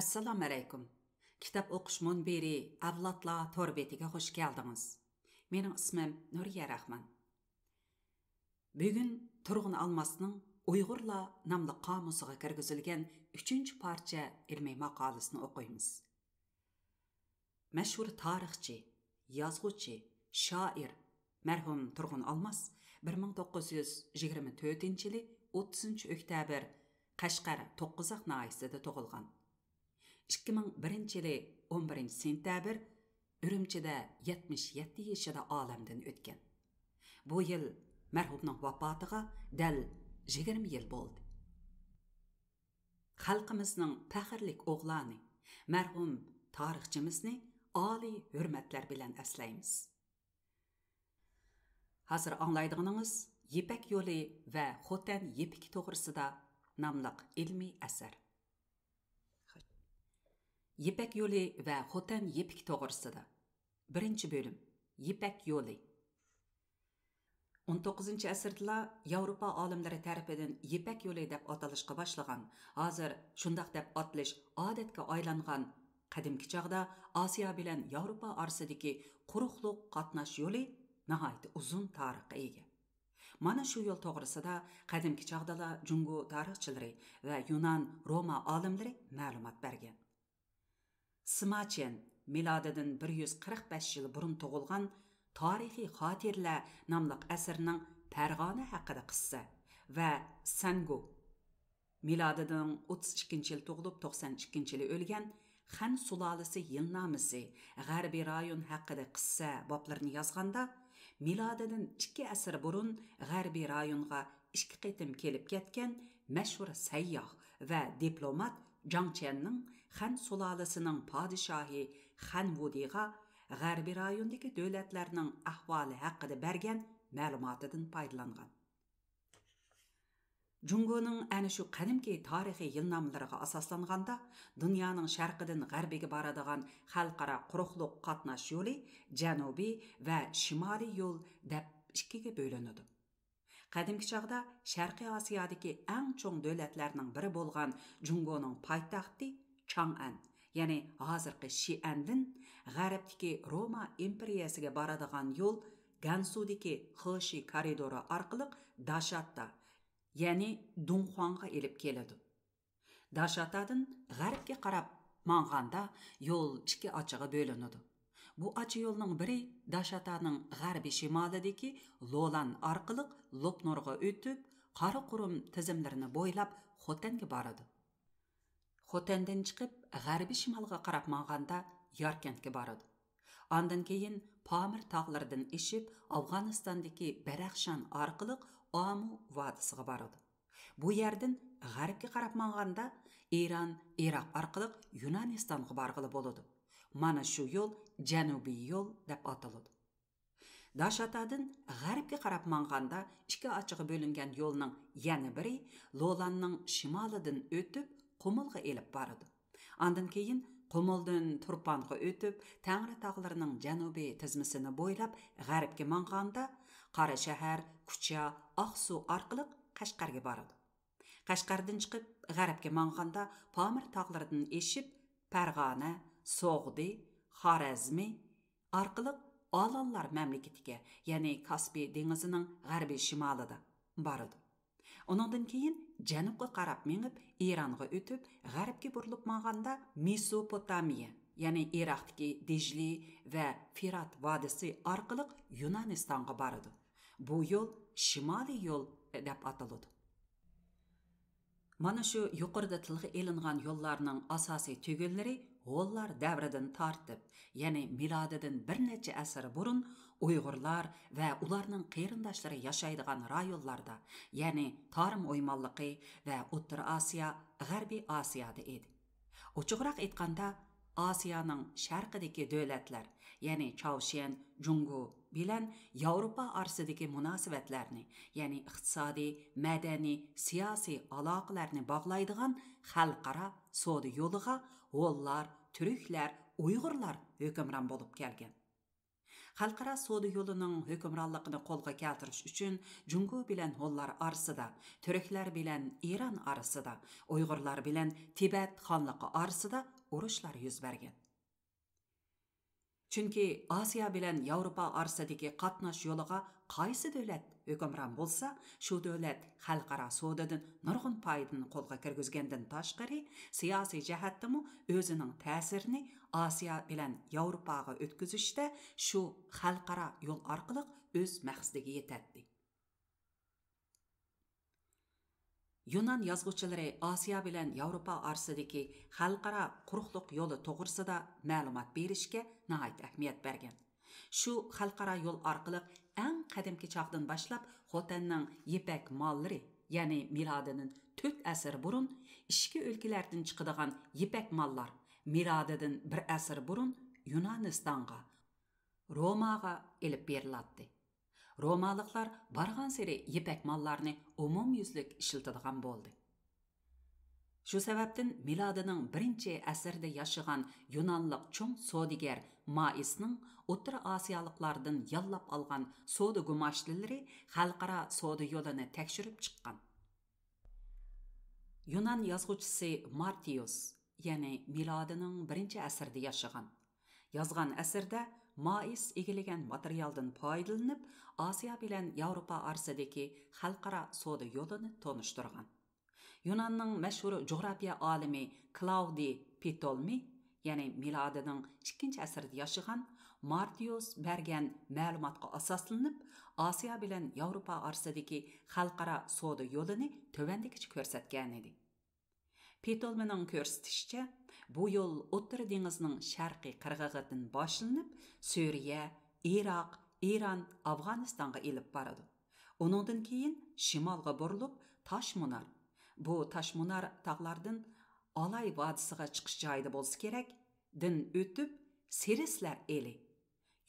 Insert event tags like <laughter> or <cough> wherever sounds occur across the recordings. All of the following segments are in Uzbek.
assalomu alaykum kitob o'qish munbiri avlodlar to'r betiga xush keldingiz mening ismim nuriya rahman bugun turg'un almasning uyg'urlar nomli qomusiga kirgizilgan uchinchi parcha ilmiy maqolasini o'qiymiz mashhur tarixchi yozuvchi shoir marhum turg'un almas bir ming to'qqiz yuz yigirma to'rtinchi yili o'ttizinchi oktyabr qashqar to'qqizoq noisida tug'ilgan ikki ming birinchi yili o'n birinchi sentabr urumchida yetmish yetti yoshida olamdan o'tgan bu yil marhumning vafotiga dal yigirma yil bo'ldi xalqimizning faxrli o'g'loni marhum tarixchimizni oliy hurmatlar bilan aslaymiz hozir anglaydiganingiz yipak yo'li va xotan yipiki to'g'risida nomliq ilmiy asar Yipək yolu və Xotan yipik toğrusida. 1-ci bölüm. Yipək yolu. 19-cı əsrdə Avropa alimləri tərəfindən Yipək yolu deyə atalışqa başlanğan, hazır şundaq deyə atılış adətə aylanğan qədimki çağda Asiya bilan Avropa arasındakı quruqluq qatnaş yolu nəhayət uzun tarixə ega. Mana shu yo'l to'g'risida qadimki chog'dala jungu tarixchilari va Yunan, Roma olimlari ma'lumot bergan. Simachan milodidan 145 yil burun tug'ilgan Tarixiy xotiralar nomli asrning Farg'ona haqida qissa va Sangu milodidan 32 yil tug'ilib 92 yil o'lgan Xan sulolasi yilnomasi G'arbiy район haqida qissa boblarini yozganda milodidan 2 asr burun G'arbiy rayonga ikki qitim kelib ketgan mashhur sayyoh va дипломат Jang Chenning хан sulolasining podshohi Хан Вудиға g'arbiy rayondagi davlatlarning ahvoli haqida bergan ma'lumotidan foydalangan Джунгоның әні шу қанымке тарихи елнамларға асасланғанда, дүнияның шарқыдың ғарбегі барадыған қалқара құрықлық қатнаш жолы, жәнуби вә шимали yol дәп ішкеге бөлінуді. Қадимгі чағда Шарқи Асиядекі әң чоң дөләтлерінің бірі болған Джунгоның пайтақты Чаңән яғни ғазырқы Шиәндің ғәріптіке Рома империясыға барадыған yol Гансудеке Хыши коридоры арқылық Дашатта, яғни Дунхуанға еліп келеді. Дашатадын ғәріпке қарап маңғанда yol ішке ачығы бөлінуді. Бу ачы yolның бірі Дашатаның ғәрби декі Лолан арқылық Лопнорға өтіп, қары құрым тізімлеріні бойлап Хотенге барады. Хотенден чыгып, гарби шималга карап маңганда Яркентке барады. Андан кейін Памир тағлардан ишип Афғанистандагы Барахшан арқылы Аму вадысыга барады. Бу ярдын ғәрбке қарап маңғанда Иран, Ирак арқылы Юнанистанға барғылы болады. Мана шу жол Жанубий жол деп аталады. Дашатадын ғәрбке қарап маңғанда ішке ачыгы бөлінген жолның яны бири Лоланның шималыдан өтіп qumulga elib bordi andan keyin qumuldin turponga o'tib tangri tog'larining janubiy tizmasini bo'ylab g'arbga mong'anda qora shahar kucha oqsu orqali qashqarga boradi qashqardan chiqib g'arbga mong'anda pomir tog'laridan eshib farg'ona so'g'di xorazmi orqali olonlar mamlakatiga ya'ni kaspiy dengizining g'arbiy shimolida boradi undan keyin жаныпқа қарап меңіп иранға өтіп ғәріпке бұрылып мағанда месопотамия яғни ирактікі дежли вә фират вадысы арқылық юнанистанға барыды. бұл жол шимали жол деп аталады мана shu yuqorida tilga елінған yo'llarning асасы Hollar davridan tartib, ya'ni milodidan bir necha asr burun Uyg'urlar va ularning qarindoshlari yashaydigan rayonlarda, ya'ni Tarim o'ymonligi va O'rta Osiyo, G'arbiy Osiyoda edi. Ochiqroq aytganda, Osiyoning sharqidagi davlatlar, ya'ni Chaushien, Jungu bilan Yevropa orasidagi munosabatlarni, ya'ni iqtisodiy, madaniy, siyosiy aloqalarni bog'laydigan xalqaro savdo yo'liga Hollar turklar uyg'urlar hukmron bo'lib kelgan xalqaro savdo yo'lining hukmronligini qo'lga keltirish uchun jungo bilan hollar orasida turklar bilan eron orasida uyg'urlar bilan tibat xonliqi orasida urushlar yuz bergan chunki osiyo bilan yevropa orasidagi qatnash yo'liga qaysi davlat hukmron bo'lsa shu davlat xalqaro savdodan nurg'un foydani qo'lga kirgizgandan tashqari siyosiy jihatdimi o'zining ta'sirini osiyo bilan yevropaga o'tkazishda shu xalqaro yo'l orqali o'z maqsadiga yetadi Yunan yazgıçıları Asiya bilen Avrupa arasındaki halkara quruqluq yolu toğrusida ma'lumot berishga nəhayət əhmiyyət bərgən. Şu halkara yol arqılıq qadimki chaqdan boshlab xotanning ipak mollari ya'ni milodidan to'rt asr burun ichki o'lkalardan chiqadigan ipak mollar milodidan bir asr burun yunonistonga romaga ilib beriladi romaliklar bargan sari ipak mollarni umumyuzlik ishiltadigan bo'ldi Şu sebepten miladının birinci əsrdə yaşayan Yunanlıq çoğ sodigar Mais'nin Otra Asiyalıqlardan yallap alğan soda gumaşlıları xalqara soda yolunu tekşürüp çıqqan. Yunan yazğıçısı Martius, yani miladının birinci əsrdə yaşayan. Yazğan əsrdə Мауис игелеген материалдан пайдаланып, Азия белән Европа арасындагы халыкара сауда юлын тоныштырган. Yunanning mashhur jo'g'rafiya olimi Klaudi Pitolmi, ya'ni milodining 2-asrda yashagan Martius bergan ma'lumotga asoslanib, Osiyo bilan Yevropa orasidagi xalqaro savdo yo'lini tovandikicha ko'rsatgan edi. Petolmanın ko'rsatishicha bu yo'l O'rta dengizining sharqiy qirg'og'idan boshlanib, Suriya, Iroq, Iran, Afg'onistonga elib boradi. Uningdan keyin shimolga burilib, Toshmunar bu toshmunar tog'lardan olay vodisiga chiqish joyida bo'lsa kerak din o'tib serislar eli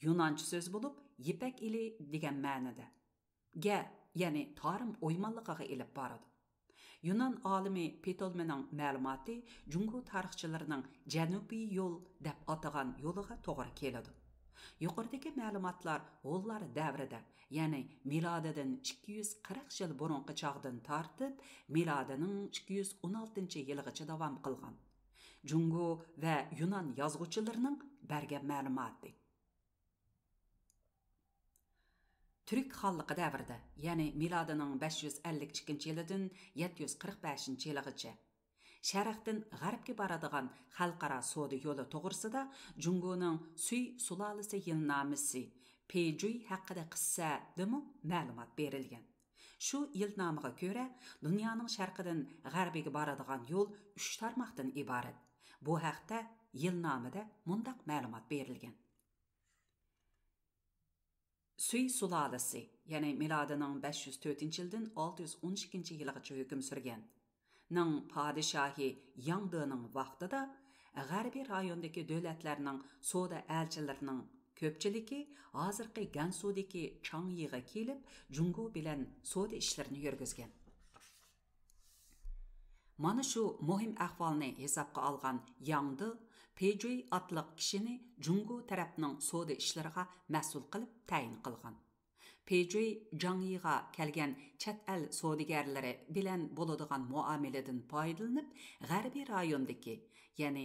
yunoncha so'z bo'lib yipak eli degan ma'nida ga ya'ni torim o'ymanlig'iga ilib boradi yunon olimi petolmining ma'lumoti jungu tarixchilarining janubiy yo'l deb atagan yo'liga to'g'ri keladi yuqoridagi ma'lumotlar g'ullar davrida ya'ni milodidan 240 yil burungi chog'dan tortib milodining 216 yilgacha davom qilgan jungu va yunon yozuvchilarining bergan ma'lumoti Түрік халқы дәвірді, яғни миладының 552 жылыдан 745 жылығыча. sharaqdan g'arbga boradigan xalqaro savdo yo'li to'g'risida jungoning suy sulolisi yilnomasi pejuy haqida qissa demu ma'lumot berilgan shu yilnomaga ko'ra dunyoning sharqidan g'arbiga boradigan yo'l uch tarmoqdan iborat bu haqda yilnomada mundoq ma'lumot berilgan Suy sulalisi, yani miladining 504-yildan 612-yilgacha hukm surgan ның падишахи яңдының вақтыда ғарби райондагы дәүләтләрнең сауда әлчеләренең көпчелеге азыркы Гансудагы Чаңйыга килеп, Джунгу белән сауда эшләрен йөргизгән. Mana шу muhim ahvolni hisobga olgan Yangdi Pejuy atliq kishini Jungu tarafning savdo ishlariga mas'ul qilib tayin qilgan. Pejoy Jangyiga kelgan chet el savdogarlari bilan bo'ladigan muomaladan foydalanib, g'arbiy rayondagi, ya'ni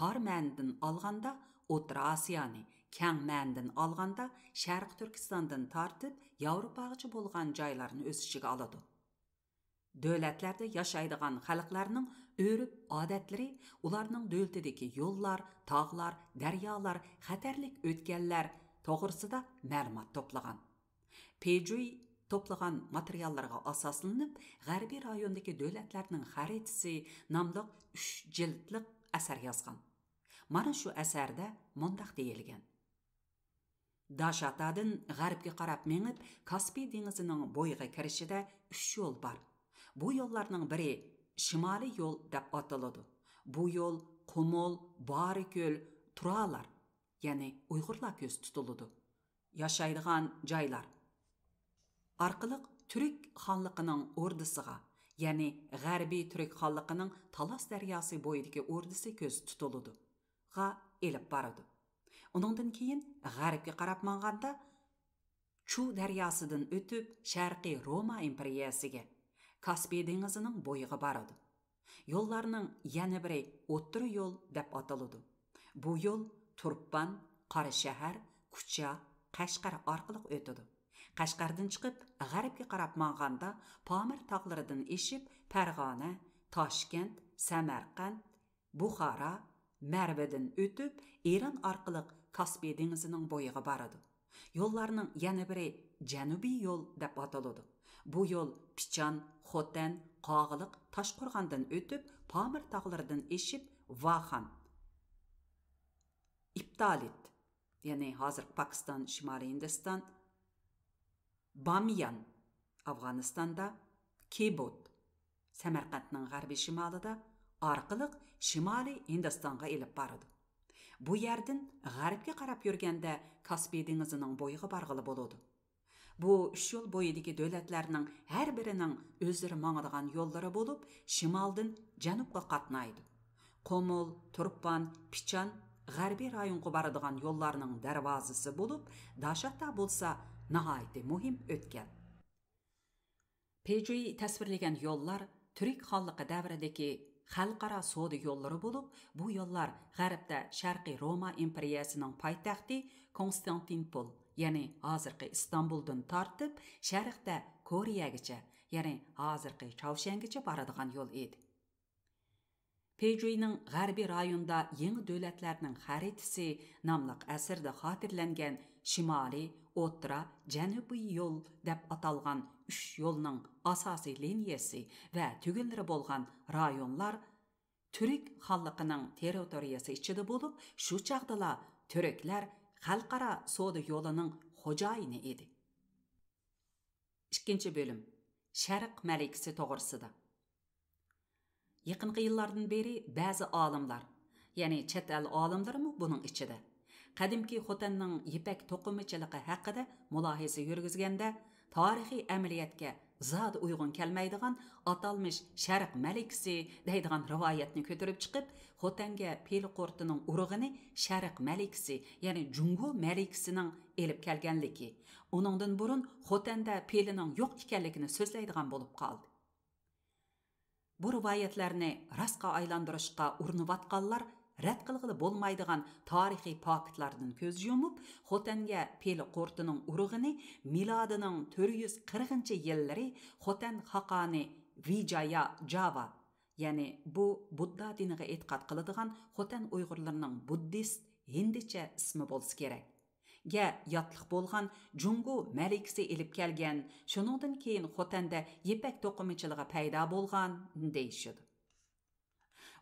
tor mandan olganda O'rta Osiyoni, kang mandan olganda Sharq Turkistondan tortib Yevropagacha bo'lgan joylarni o'sishiga oladi. davlatlarda yashaydigan xalqlarning o'rib odatlari ularning davlatidagi yo'llar tog'lar daryolar xatarlik o'tganlar to'g'risida ma'lumot to'plagan Pejuy toplagan materiallarga asoslanib, G'arbiy rayondagi davlatlarning xaritasi nomli 3 jildlik asar yozgan. шу shu asarda mundaq Даш Дашатадын ғарбге қарап меңіп, Каспий деңізінің бойға кірішіде үш жол бар. Бұ жолларның бірі шимали жол деп аталады. Бұ жол Құмол, Бары көл, Тұралар, яғни ұйғырлар көз тұтылды. Яшайдыған жайлар. Арқылық Түрік ханлығының ордысыға, яғни ғәрби Түрік ханлығының Талас дәриясы бойыдагы ордысы көз тұтылуды. Ға еліп барыды. Оныңдың кейін ғәрбге қарап маңғанда Чу дәриясыдан өтіп, Шәрқи Рома империясыға, Каспий деңізінің бойығы барыды. Йолларының yana biri o'ttiri yo'l деп ataludi. Bu yo'l Turpan, Qora shahar, Қашқар Qashqar orqali Qashqardan chiqib g'arbga qarab mang'anda Pamir tog'laridan eshib Farg'ona, Toshkent, Samarqand, buxoro Marvadan o'tib Eron orqali Kaspiy dengizining bo'yiga boradi. Yo'llarning yana biri Janubiy yo'l deb ataladi. Bu yo'l Pichan, Xotan, Qog'iliq, Toshqo'rg'ondan o'tib Pamir tog'laridan eshib vaxan İptal Yani hazır Pakistan, Şimali hindiston Бамьян Афганистанда, Кейбот, Самарқандның ғарби шималыда арқылық шимали Индостанға еліп барыды. Бұ ердін ғарбке қарап үргенде Каспий деңізінің бойығы барғылы болуды. Бұ үш жол бойыдегі дөлетлерінің әр бірінің өздері маңыдыған yollары болып, шималдың жәніпқа қатнайды. Комол, Тұрпан, Пичан ғарби район қобарыдыған yollarының дәрвазысы болып, дашақта болса, nahayti muhim o'tgan pejui tasvirlagan yo'llar tirik xonliqi davridagi xalqaro savdo yo'llari bo'lib bu yo'llar g'arbda sharqiy roma imperiyasining poytaxti konstantinpol ya'ni hozirgi istanbuldan tortib sharqda koreyagacha ya'ni hozirgi chavshangacha boradigan yo'l edi Пейджуйның ғарби районда еңі дөләтлерінің харитісі намлық әсірді қатірләнген shimoliy o'tira janubiy yo'l deb atalgan uch yo'lning asosiy liniyasi va tugunlari bo'lgan rayonlar turk xalqining territoriyasi ichida bo'lib shu chaqdala turklar xalqaro savdo yo'lining xo'jayini edi ikkinchi bo'lim sharq malikisi to'g'risida yaqinqi yillardan beri ba'zi olimlar ya'ni chet el olimlarimi buning ichida qadimki xotanning ipak to'qimichiligi haqida mulohaza yurgizganda tarixiy amaliyotga zod uyg'un kelmaydigan atalmish sharq malikisi deydigan rivoyatni ko'tarib chiqib xotanga pel qo'rtining urug'ini sharq malikisi ya'ni jungu malikisining elib kelganligi uningdan burun xotanda pelining yo'q ekanligini so'zlaydigan bo'lib qoldi bu rivoyatlarni rasqa aylantirishga urinayotganlar rad qilg'ili bo'lmaydigan тарихи faktlardan көз yumib xotanga peli qo'rtining urug'ini milodining 440 yuz qirqinchi yillari xotan xaqoni vijaya java ya'ni bu budda diniga e'tiqod qiladigan xotan uyg'urlarining buddist hindicha ismi bo'lsa kerak ga yotliq bo'lgan jungu malikisi ilib kelgan shuningdan keyin xotanda yepak to'qimichiligi paydo bo'lgan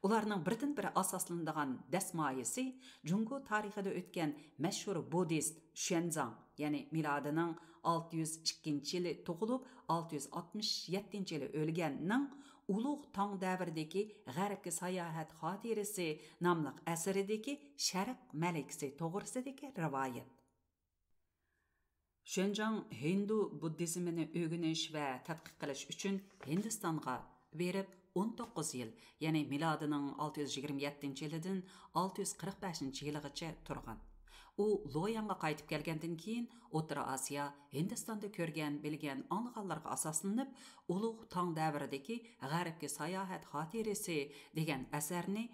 Уларның бірден бірі асасландыған дәсмайысы Джунго тарихыда өткен мәшһүр буддист Шензаң, яғни миладының 602 жылы туғылып 667 жылы өлгеннің Улуғ таң дәвірдегі ғәріпкі саяхат хатиресі намлық әсірдегі Шәрік мәліксі тоғырсыдегі ривайет. Шенжаң Хинду буддизмini ögüniş və tədqiq qilish üçün Hindistanğa verib 19 yil, ya'ni milodining 627 yilidan 645 yiligacha turgan. U Loyanga qaytib kelgandan keyin O'rta Osiyo, Hindistonda ko'rgan, bilgan ong'allarga asoslanib, Ulug' tong davridagi g'arbga sayohat xotirasi degan asarni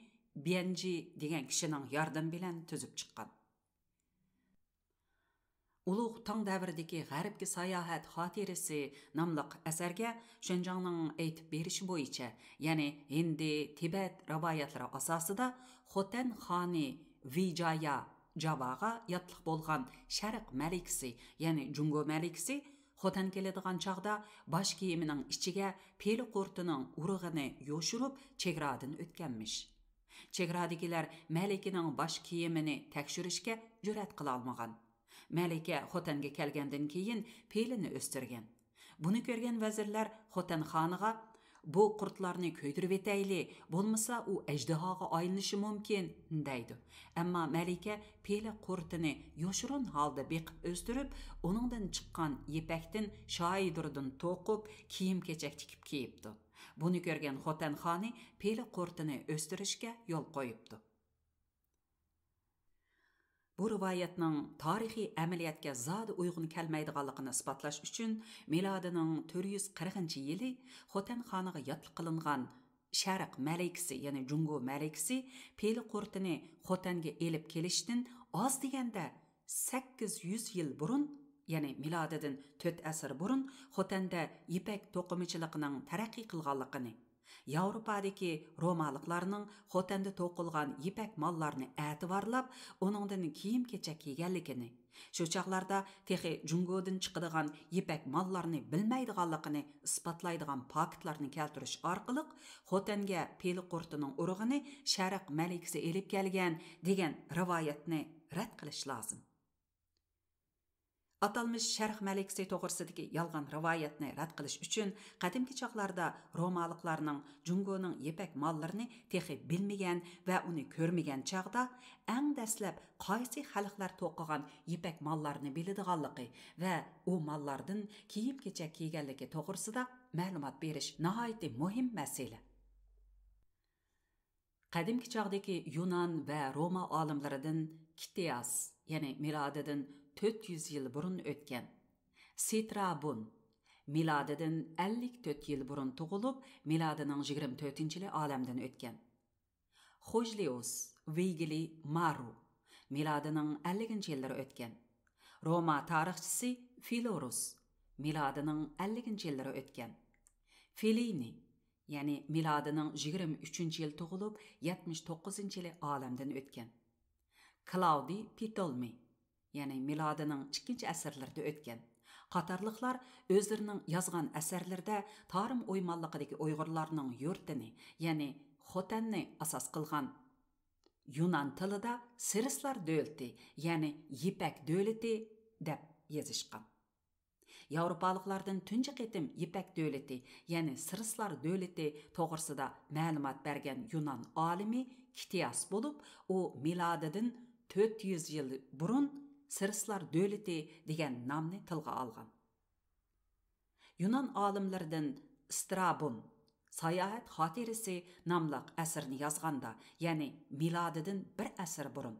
Bianji degan kishining yordam bilan tuzib chiqqan. Улуғ таң дәврдеги ғәрбке саяхат хатирасы намлык әсәргә Шэнжаңның әйтеп бериши буенча, яни Хинди, Тибет раваятлары асасында Хотен ханы Вижая Джавага ятлык булган Шәрик мәликси, яни Джунго мәликси Хотен келедиган чагда баш киеминең ичигә пел куртының урыгыны йошырып, чеградан өткәнмиш. Чеградагилар мәликинең баш киемini тәкъшүришкә җөрәт кыла алмаган. malika xotanga kelgandan keyin pelini o'stirgan buni ko'rgan vazirlar xotanxoniga bu qurtlarni ko'ydirib etayli bo'lmasa u ajdahoga aylanishi mumkin deydi ammo malika peli qurtini yoshirin holda beqib o'stirib uningdan chiqqan yepakdin shoidurdin to'qib kiyim kechak tikib kiyibdi buni ko'rgan xotanxoni peli qurtini o'stirishga yo'l qo'yibdi bu rivoyatning tarixiy amaliyotga zodi uyg'un kelmaydiganligini isbotlash uchun milodining 440 yili xotan xoniga yotliq qilingan sharq malikisi ya'ni jungo malikisi peli qurtini xotanga elib kelishdan oz deganda 800 yil burun ya'ni milodidan 4 asr burun xotanda ipak to'qimichiligining taraqqiy qilganligini Yevropadagi Romalıqlarning Xotanda to'qilgan ipak mollarni әтиварлап, оныңдан киім кечәк кигәнлегене, Şu çağlarda texi Jungodan çıqıdığan ipek mallarını bilmeydiğanlıqını ispatlaydigan paketlarını keltirish orqali Xotanga peli qurtining urug'ini Sharq malikasi elib kelgan degan rivoyatni rad qilish lozim. Аталмыш Шәрх мәликсе тоғырсыдығы ялған рывайетні rad qilish uchun qadimki чақларда ромалықларның Джунгоның епәк малларыны texi bilmagan va uni ko'rmagan чағда әң dastlab qaysi xalqlar to'qigan епәк малларыны biladiganligi va u маллардың кейіп kecha kiyganligi to'g'risida ma'lumot berish nihoyatda muhim мәселе. qadimki чағдегі yunon va roma olimlaridan kitias ya'ni miradidin 400 yil burun o'tgan sitrabun milodidan 54 yil burun tug'ilib milodining 24 yili olamdan o'tgan xo'jlius vigili maru milodining 50 yillari o'tgan roma tarixchisi filorus milodining 50 yillari o'tgan filini ya'ni milodining 23 yil tug'ilib 79 yili olamdan o'tgan Claudi pitolmi ya'ni milodining ikkinchi asrlarida o'tgan qatorliqlar o'zlarining yozgan asarlarida tarim o'ymonliqidagi uyg'urlarning yurtini ya'ni xotanni asos qilgan yunon tilida sirislar davlati ya'ni yipak davlati deb yozishgan yevropaliklardan tunji qitim yipak davlati ya'ni sirislar davlati to'g'risida ma'lumot bergan yunon olimi kitias bo'lib u milodidan 400 yil burun сырслар дәүләте деген намны тылға алған. Юнан алимләрдән Страбун Саяхат хатиресе намлық әсәрне язғанда, яны миладыдан бір әсір бұрын.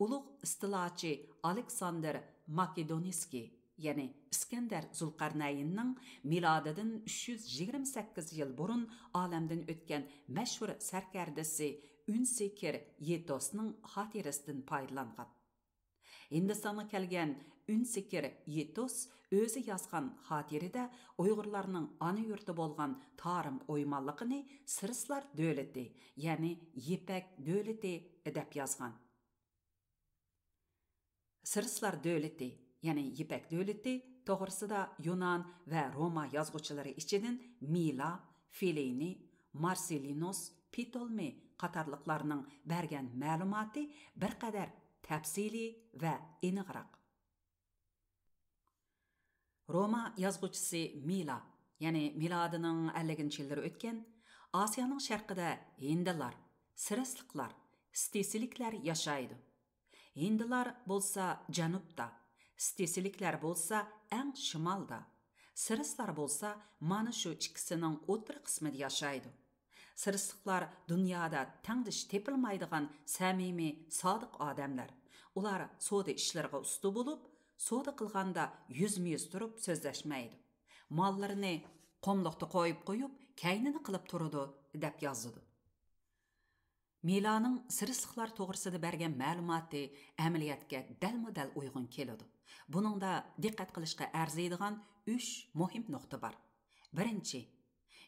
Улық стылачы Александр Македонийский, яны Искендер Зулқарнайынның миладыдан 328 ел бұрын алымдың өткен мәшһүр сәркәрдесе Үнсекер Етосның хатиресеннән пайдыланғады. Hindistана келген үнсекер етос өзі жазған хатиріде ойғырларының аны юрты болған тарым оймаллығыны сырслар дөлеті, яғни епәк дөлеті әдәп жазған. Сырслар дөлеті, яғни епәк дөлеті да Юнан вә Рома язғучылары ішеден Мила, Филейни, Марселинос, Питолми қатарлықларының бәрген мәліматы бір қадар təfsili və eniqraq. Roma yazğıçısı Mila, yəni miladının 50-ci illəri ötken, Asiyanın şərqində hindilar, sırıslıqlar, stesiliklər yaşaydı. Hindilar bolsa cənubda, stesiliklər bolsa ən şimalda, sırıslar bolsa mana şu ikisinin o'tir qismida yashaydi Сырсықлар дүнияда таңдыш тепілмайдыған сәмими, садық адамлар. Олар соды ішлерге ұсты болып, соды қылғанда yüz тұрып сөзләшмейді. Малларыны қомлықты қойып қойып, кәйнini қылып тұрыды, деп yazdı. Milaning sirisliqlar to'g'risida bergan ma'lumoti amaliyotga dalma-dal uyg'un keladi. Buningda diqqat qilishga arziydigan 3 muhim nuqta bor. Birinchi,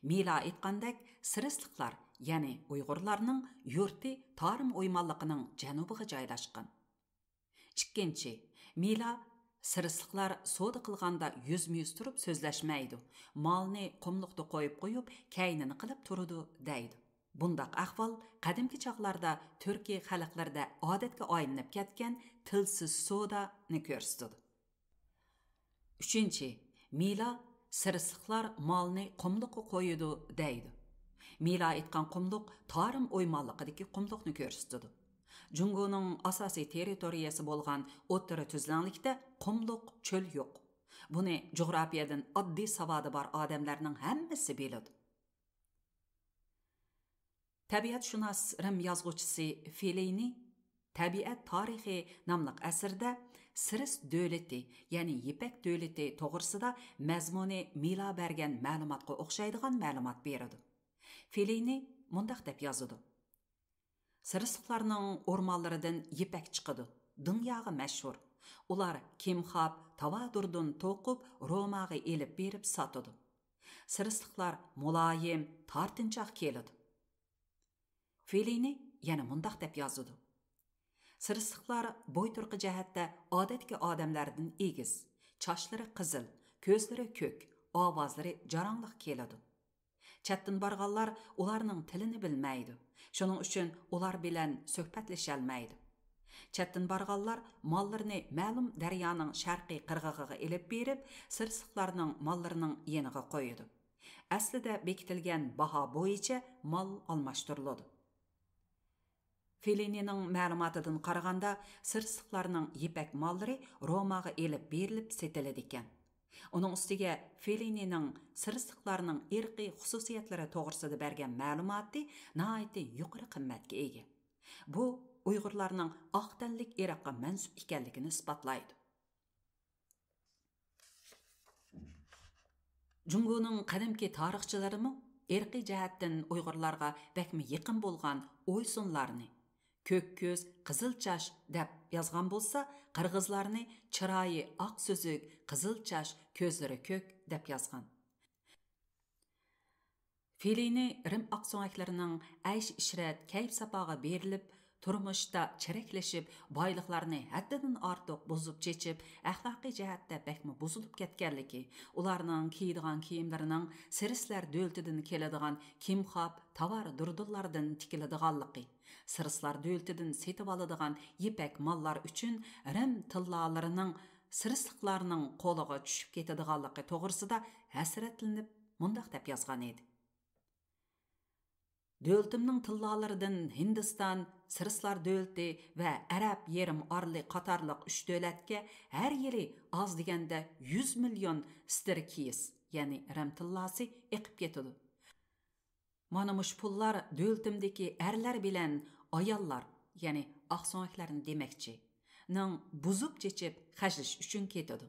Mila aytqandek, Sirisliqlar, ya'ni Uyg'urlarning yurti Tarim o'ymonliqining janubiga joylashgan. Ikkinchi, Mila Сырыслықлар соды қылғанда yüz тұрып сөзләшмәйді. Малны құмлықты қойып қойып, кәйнін қылып тұруды дейді. Бұндақ ақвал қадимгі чағларда Түркия халықларда адетке айынып кеткен тілсіз соданы көрсетеді. Үшінші, Мила sirsiqlar molni qumluqqa qo'yidi deydi mila aytgan qumluq tarim o'ymonliqidagi qumluqni ko'rsatadi jungoning asosiy territoriyasi bo'lgan o'ttira tuzlanlikda qumluq cho'l yo'q buni jug'rofiyadan oddiy savodi bor odamlarning hammasi biladi tabiatshunos rim yozuvchisi feleyni tabiat tarixi nomli asrda Сирис дөлеті, яғни епәк дөлеті тоғырсыда да мила бәрген мәліматқа оқшайдыған мәлімат береді. Фелейні мұндақ деп язуды. Сирисықларының ормалырыдың епек чықыды, дұңяғы мәшур. Олар кем хап, тава дұрдың тоқып, ромағы еліп беріп сатуды. Сирисықлар мұлайым, тартынчақ келеді. Фелейні яны мұндақ деп язуды. Сырсықлар бой turqi jihatda odatdagi odamlardan егіз, чашлары қызыл, ko'zlari көк, ovozlari jarangliq келеді. Чаттын барғалар уларның тіліні білмейді. Шоның үшін улар білән сөхбәтлешәлмейді. Чаттын барғалар малларны мәлім дәрияның шарқи қырғығыға еліп беріп, сырсықларның малларының еніғі қойыды. Әсліде бекітілген баға бойынша мал алмаштырылады. Феллининең мәгълүматыдан қарғанда сырсыкларның ипәк маллары Ромаға элеп беріліп сетелде екен. Оның үстіге Феллининең сырсыкларның ерқи хусусиятлары тоғырсыды бәрген мәліматты наайты юқыры қымметке еге. Бұ ұйғырларының ақтәнлік ираққа мәнсіп икәнлігіні ұспатлайды. Джунгуның қадымки тарихчылары мұ? Ирқи жәәттін ұйғырларға бәкімі еқін болған ойсынларыны, көк көз қызыл чаш деп жазған болса қырғызларны чырайы ақ сөзік қызыл чаш көздері көк деп жазған филини рим ақсөңәклерінің әйш ішрәт кәйіп сапаға беріліп тұрмышта чәрекләшіп байлықларыны әттеден артық бұзып чечіп әхлақи жәәтті бәкмі бұзылып кеткерліке оларның кейдіған кейімдерінің сірісләр дөлтідің келедіған кимхап тавар дұрдылардың тікіледіғалықы сырыслар дөлтідін сетіп алыдыған епәк маллар үчін рім тыллаларының сырыслықларының қолығы түшіп кетедіғалықы тоғырсыда әсірәтлініп мұндақ деп язған еді Дөлтімнің тыллалырдын Хиндистан, Сырыслар дөлті вә Әрәп ерім арлы қатарлық үш дөләтке әр елі аз дегенде 100 миллион стір киіз, рәм тылласы еқіп кетеді. Mana muş pullar dövlətimdəki ərlər bilən ayallar, yəni axsonaklarını deməkçi, nın buzub keçib xərcləş üçün ketidi.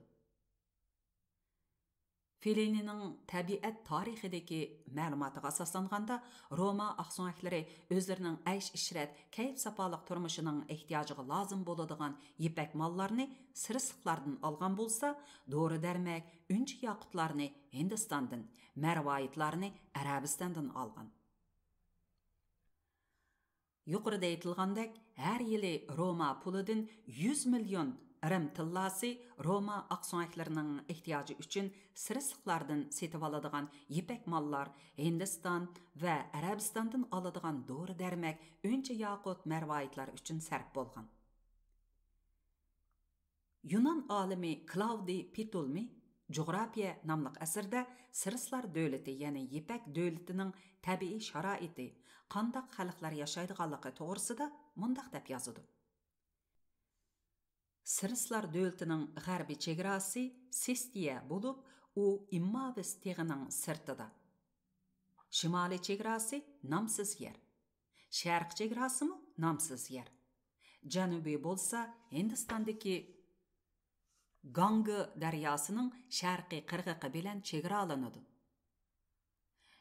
Felininin təbiət tarixidəki məlumatıga əsaslanğanda Roma axsonakları özlərinin əyiş işrət, keyif sapalıq turmuşunun ehtiyacığı lazım boladigan ipək mallarını sırısıqlardan alğan bolsa, doğru dərmək, ünç yaqutlarını Hindistandan, mərvayitlarını Ərəbistandan alğan. yuqorida aytilgandek har yili roma pulidan 100 million rim tillasi roma oqsonaklarining ehtiyoji uchun sirsiqlardan setib oladigan ipak mollar hindiston va arabistondan oladigan dori darmak uncha yoqut marvoitlar uchun sarf bo'lgan yunon olimi klaudi pitulmi Coğrafiya nomli əsərdə Sırıslar davlati, ya'ni Ipak davlatining tabiiy sharoiti, қандақ халықлар яшайдығанлығы тоғрысыда мұндақ деп язуды. сырслар дөлтінің ғарби чегірасы сестия болып у иммавис тегінің сыртыда шимали чегірасы намсыз ер шәрқ чегірасы мұ намсыз ер жануби болса hindistondagi gangi daryosining қырғы qirg'iqi чегіра алынады.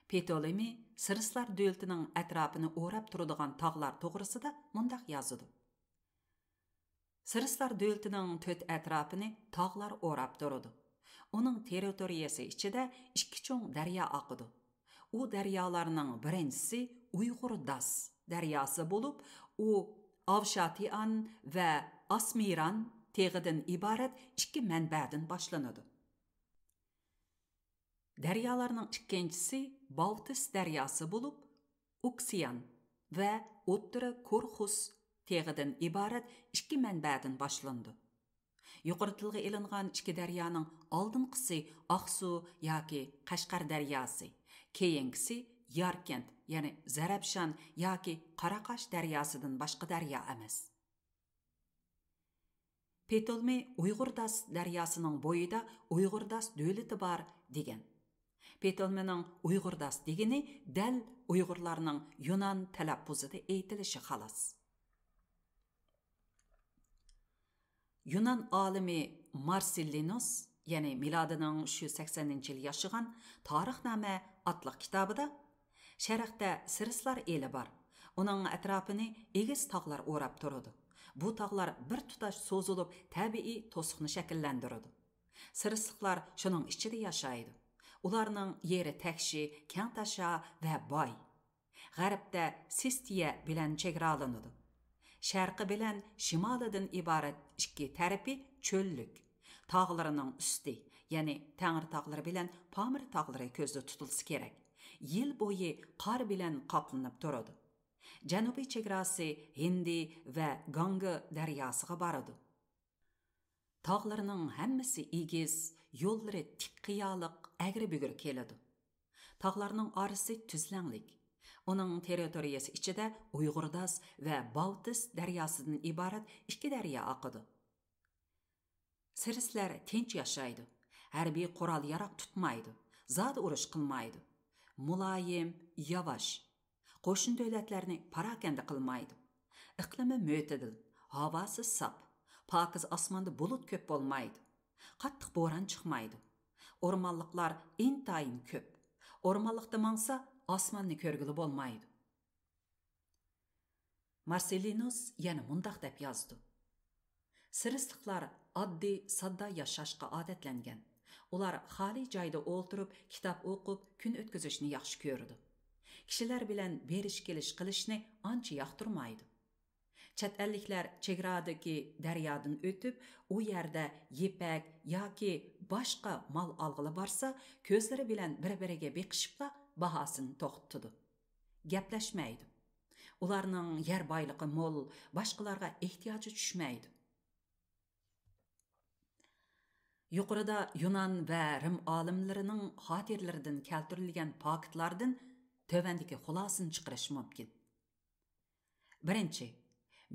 Petolemi Sirslar dövlətining ətrafını o'rab turadigan tog'lar to'g'risida mundaq yozadi. Sirslar dövlətining to'rt atrofini tog'lar o'rab turadi. Uning territoriyasi ichida ikki cho'ng daryo oqidi. У daryolarning birinchisi Uyg'ur дас daryosi bo'lib, у Авшатиан va Asmiran teg'idan ибарат ikki manbadan boshlanadi. Дәрьяларның икенчесе Балтыс дәрьясы булып, Уксиян ва Оттыры Корхус тегіден ибарат ішкі мәнбәдін башланды. Юқыртылғы елінған ішкі дәрияның алдын қысы Ақсу яки Қашқар дәриясы, кейінгісі Яркент, яны Зарабшан яки Қарақаш дәриясыдың башқы дәрия әміз. Петолме Уйғырдас дәриясының бойыда Уйғырдас дөліті бар деген – Петелменің ұйғырдас дегені дәл ұйғырларының юнан тәләппұзыды әйтіліші қалас. Yunan alimi Marsillinos, yani miladının 380-ci il yaşıqan Tarixnamə adlıq kitabıda Şərəqdə Sirislar eli var. Onun ətrafını egiz tağlar orab turudu. Bu tağlar bir tutaş sozulub təbii tosuqni şəkilləndirudu. Sirisliqlar şunun içində yaşaydı. Уларның йере тәкши, кәң таша ва бай. Гарбдә Систия белән чегралыныды. Шәрқи белән шималыдан ибарат икки тәрәпи чөллек. Тағларының үсти, яни Тәңр тағлары белән Памир тағлары көздә тутылсы керек. Йыл буе қар белән капланып торады. Janubiy chegarasi Hindi va Ganga daryosiga boradi. Tog'larning hammasi egiz, yo'llari tik qiyaliq, әгри бүгір келеді. Тағларның арысы түзләңлік. Оның территориясы ішіде Уйғырдас вә Баутыс дәриясыдан ибарат ішкі дәрия ақыды. Сіріслер тенч яшайды. Әрби құрал ярақ тұтмайды. Зад ұрыш қылмайды. Мұлайым, яваш. Қошын дөләтлеріні паракенді қылмайды. Иқлімі мөтеділ, havası sap. Pakiz osmonda bulut ko'p bo'lmaydi. Qattiq bo'ron chiqmaydi. o'rmonliqlar intayin ko'p o'rmonliqda mangsa osmonni ko'rgili bo'lmaydi marselinus yana mundoq deb yozdi sirisliqlar oddiy sodda yashashga odatlangan ular xoli joyda o'ltirib kitob o'qib kun o'tkazishni yaxshi ko'rdi kishilar bilan berish kelish qilishni ancha yoqtirmaydi chet elliklar chegaradagi daryodan o'tib u yerda yepak yoki boshqa mol olg'ili borsa ko'zlari bilan bir biriga beqishibla bahosini to'xtatdi gaplashmaydi ularning yer boyligi mo'l boshqalarga ehtiyoji tushmaydi yuqorida yunon va rim olimlarining xotirlaridan keltirilgan faktlardan tovandiki xülasını çıxırış mümkün. Birinci,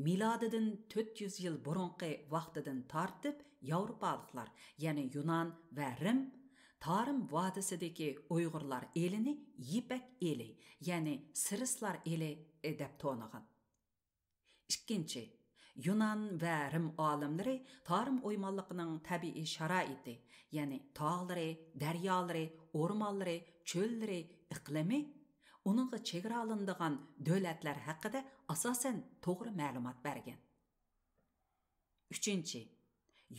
milodidan 400 yil burunqi vaqtidan tortib yevropaliklar ya'ni yunon va rim Tarım vodisidagi Uyg'urlar elini Yipak eli, ya'ni Sirislar eli e, deb to'nigan. Ikkinchi, yunon va Rim olimlari Tarim o'ymonliqining tabiiy sharoiti, ya'ni tog'lari, daryolari, o'rmonlari, cho'llari, iqlimi uningga chegara olindigan davlatlar haqida asosan to'g'ri ma'lumot bergan uchinchi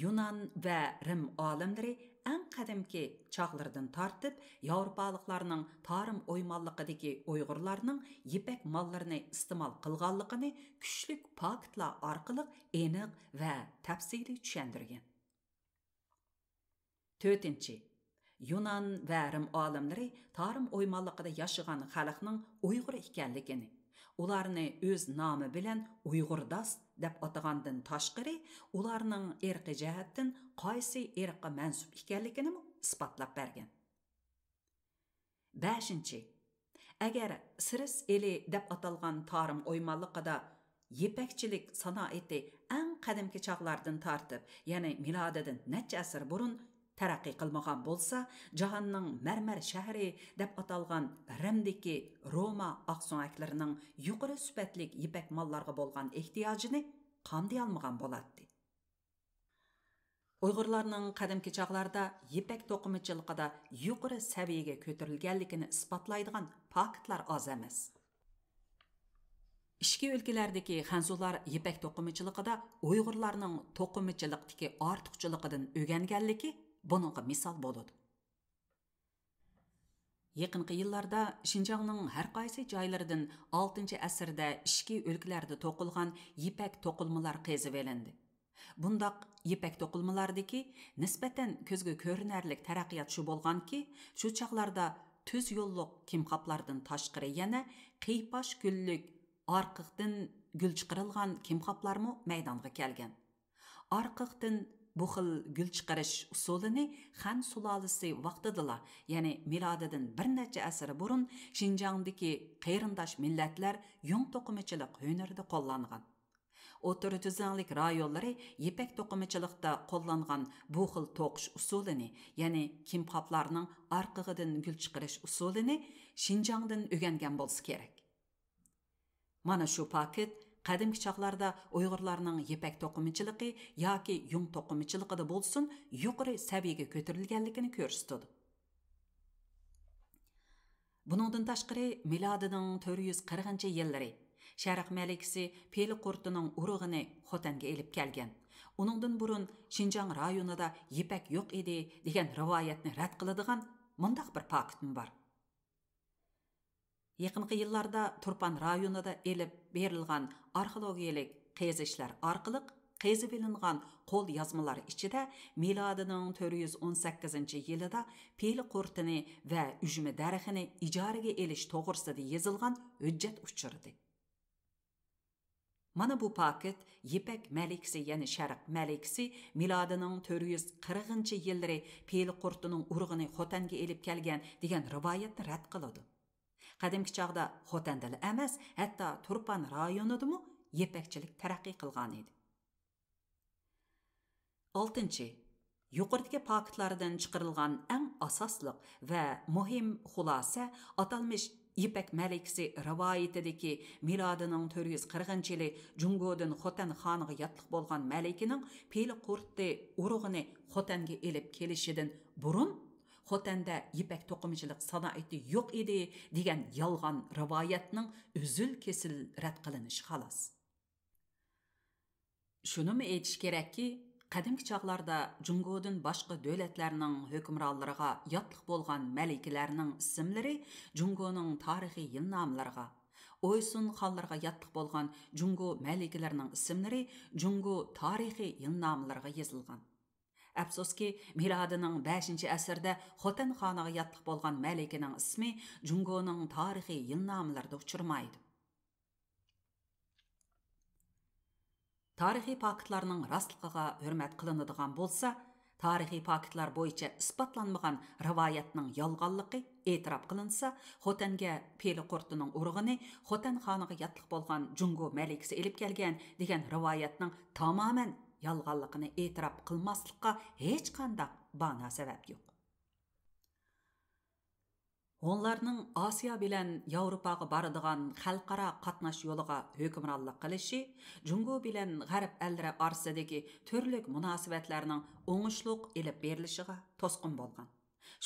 yunon va rim olimlari eng qadimki chog'lardan tortib yevropaliklarning tarim o'ymonliqidagi uyg'urlarning yipak mollarini iste'mol qilganligini kuchli faktlar orqali aniq va tafsiliy tushundirgan to'rtinchi Yunan və Rim alimləri Tarim oymanlıqında yaşayan xalqның Uyğur ikənligini, ularni öz namı bilən Uyğurdas deb atagandın tashqiri, ularning irqi jihatdan qaysi irqqa mansub ikənligini isbotlab bergan. 5. Agar Siris eli deb atalgan Tarim oymanlıqında yepakchilik sanoati ang qadimgi chog'lardan tortib ya'ni milodidan necha asr burun Тәрәқи қылмаған болса жаһанның мәрмәр шәһәрі деп аталған рәмдеки рома ақсоңакларының юқары сүпәтлік ипәк малларға болған ихтияжыны қамдай алмаған болады uyg'urlarning qadimgi chog'larda ipak to'qimichiligida yuqori saviyaga ko'tarilganligini isbotlaydigan paktlar oz emas ichki o'lkalardagi xanzular to'qimichiligida uyg'urlarning to'qimichilikdagi ortiqchiligidan бұныңғы мисал болады Якынкы йылларда Шинжаңның һәр қайсы жайлардан 6 шы әсрдә ішкі өлкәләрдә тоқылған ипәк тоқылмалар кезеп эленде. Бұндақ ипәк токылмалардагы нисбетен көзге көрінерлік тараҡҡият шу булғанки, шу чаҡларда түз-йоллық кимҡаплардан ташқыры яна қейпаш күллік арҡыҡтан гүл чыҡырылған кимҡаплармы мәйданға келген. Арҡыҡтан bu xil gul chiqarish usulini xan sulolisi vaqtidala ya'ni milodidan bir necha asr burun shinjongdagi qayrindosh millatlar yung to'qimichilik hunarida qo'llangan o'tir tuzanlik rayonlari yipak to'qimichilikda qo'llangan bu xil to'qish usulini ya'ni kimxoblarning orqig'idan gul chiqarish usulini shinjongdan o'rgangan bo'lsa kerak mana shu paket qadimki chaqlarda uyg'urlarning yepak to'qimchiligi yoki yung to'qimchiligida bo'lsin yuqori saviyaga ko'tarilganligini ko'rsatadi buningdan tashqari milodining to'rt yuz qirqinchi yillari sharq malikisi peli qurtining urug'ini xotanga elib kelgan uningdan burun shinjong rayonida yepak yo'q edi degan rivoyatni rad qiladigan mundoq bir pakitim bor yaqinqi yillarda turpan rayonida elib berilgan arxeologiyalik qezishlar orqali qezib ilingan qo'l yozmalar ichida milodining 418 yilida pel qurtini va ujmi daraxini ijaraga elish to'g'risida yozilgan hujjat uchirdi mana bu paket yipak malikisi ya'ni sharq malikisi milodining 440 yillari pel qurtining urug'ini xotanga elib kelgan degan rivoyatni rad qiladi qadimgi chog'da xotandala emas hatto turpan rayonidami yepakchilik taraqqiy qilgan edi oltinchi yuqoridagi paktlardan chiqarilgan eng asosliq va muhim xulosa atalmish ipak malikasi rivoyatidagi milodining to'rt yuz qirqinchi yili jungodin xotan xoniga yotliq bo'lgan malikining peli qurti urug'ini xotanga ilib kelishidan burun Хотенде ипәк сана санаиты жоқ еді деген ялған риваятның үзіл кесіл рәт қылыныш халас. Шуныны керек ки, Қадимгі чағларда Джунгудың башқы дөләтлерінің хөкімралларға яттық болған мәликелерінің ісімлері Джунгуның тарихи елнамларға, ойсын қалларға яттық болған Джунгу мәликелерінің ісімлері Джунгу тарихи елнамларға езілған. afsuski milodining beshinchi asrda xotin xonaga yottiq bo'lgan malikaning ismi jungoning tarixiy yilnomalarida uchirmaydi tarixiy faktlarning rostligiga hurmat qilinadigan bo'lsa tarixiy faktlar bo'yicha isbotlanmagan rivoyatning yolg'onligi e'tirof qilinsa xotanga peli qurtining urug'ini xotan xoniga yotliq bo'lgan jungo malikasi ilib kelgan degan rivoyatning tamoman yolg'onligini e'tirof qilmaslikqa hech qandaq bano sabab yo'q Onlarның Асия белән Европага барыдыган халыкара катнаш юлыга хөкемранлык qilishi, Джунгу белән Гарәп әлләре арасындагы төрлек мөнәсәбәтләрнең уңышлык элеп берилишигә тоскын булган.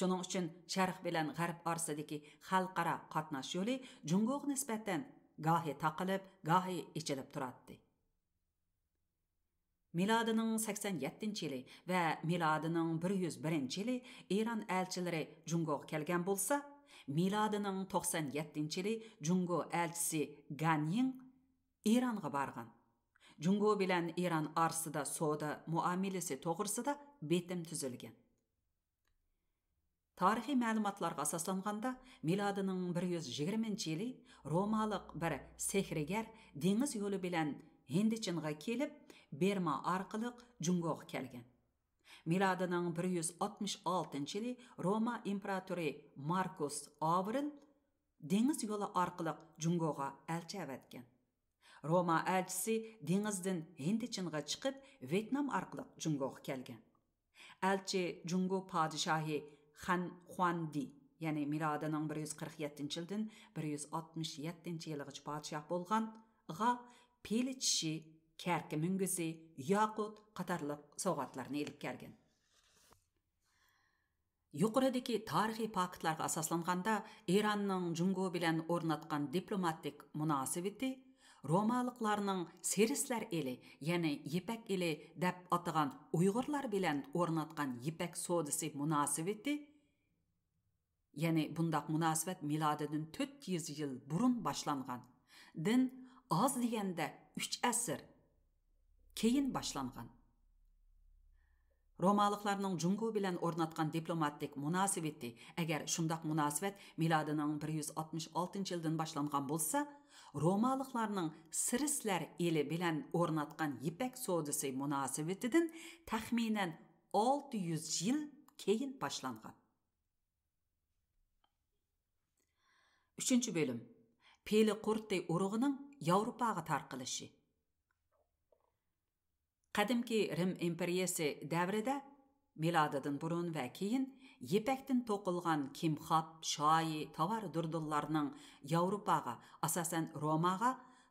Шуның өчен Шәрх белән Гарәп арасындагы халыкара катнаш yoli Джунгуга нисбәтән Gahi тақылып, Gahi ичилеп туратты. Миладының 87-ші елі вә миладының 101-ші елі Иран әлчілері Джунгоғы келген болса, миладының 97-ші елі Джунго әлчісі Ганин Иранға барған. Джунго білән Иран арсыда, да муамелесі тоғырсыда бетім түзілген. Тарихи мәліматларға сасланғанда, миладының 120-ші елі Ромалық бір сехрегер деңіз елі білән Хендичинға келіп, berma orqali jungoga kelgan milodining 166 yili roma imperatori markus avrin dengiz yo'li orqali jungoga elchi avatgan roma elchisi dengizdan hind chiniga chiqib vyetnam orqali jungoga kelgan elchi jungo podshohi xan xuandi ya'ni milodining 147 yildan 167 yilgacha podshoh bo'lgan g'a peli tishi kärki müngizi yoqut qatorliq sovg'atlarni ilib kelgan yuqoridagi tarixiy faktlarga asoslanganda Iranning jungo bilan o'rnatgan diplomatik munosabati romaliklarning serislar eli ya'ni yipak eli deb atagan uyg'urlar bilan o'rnatgan yipak sodisi munosabati ya'ni bundoq munosabat milodidan 400 yuz yil burun boshlangan din oz deganda 3 asr keyin boshlangan romaliklarning jungo bilan o'rnatgan diplomatik munosabati agar shundoq munosabat milodining 166 yildan boshlangan bo'lsa romaliklarning sirislar eli bilan o'rnatgan ipak savdosi munosabatidan taxminan 600 yil keyin boshlangan uchinchi bo'lim peli qurtdek urug'ining yevropaga tarqalishi қадымки рим империясы дәврида миладыдан бұрын вә кейін епәктен тоқылған кимхап шайи товар дұрдыларының еуропаға асасан ромаға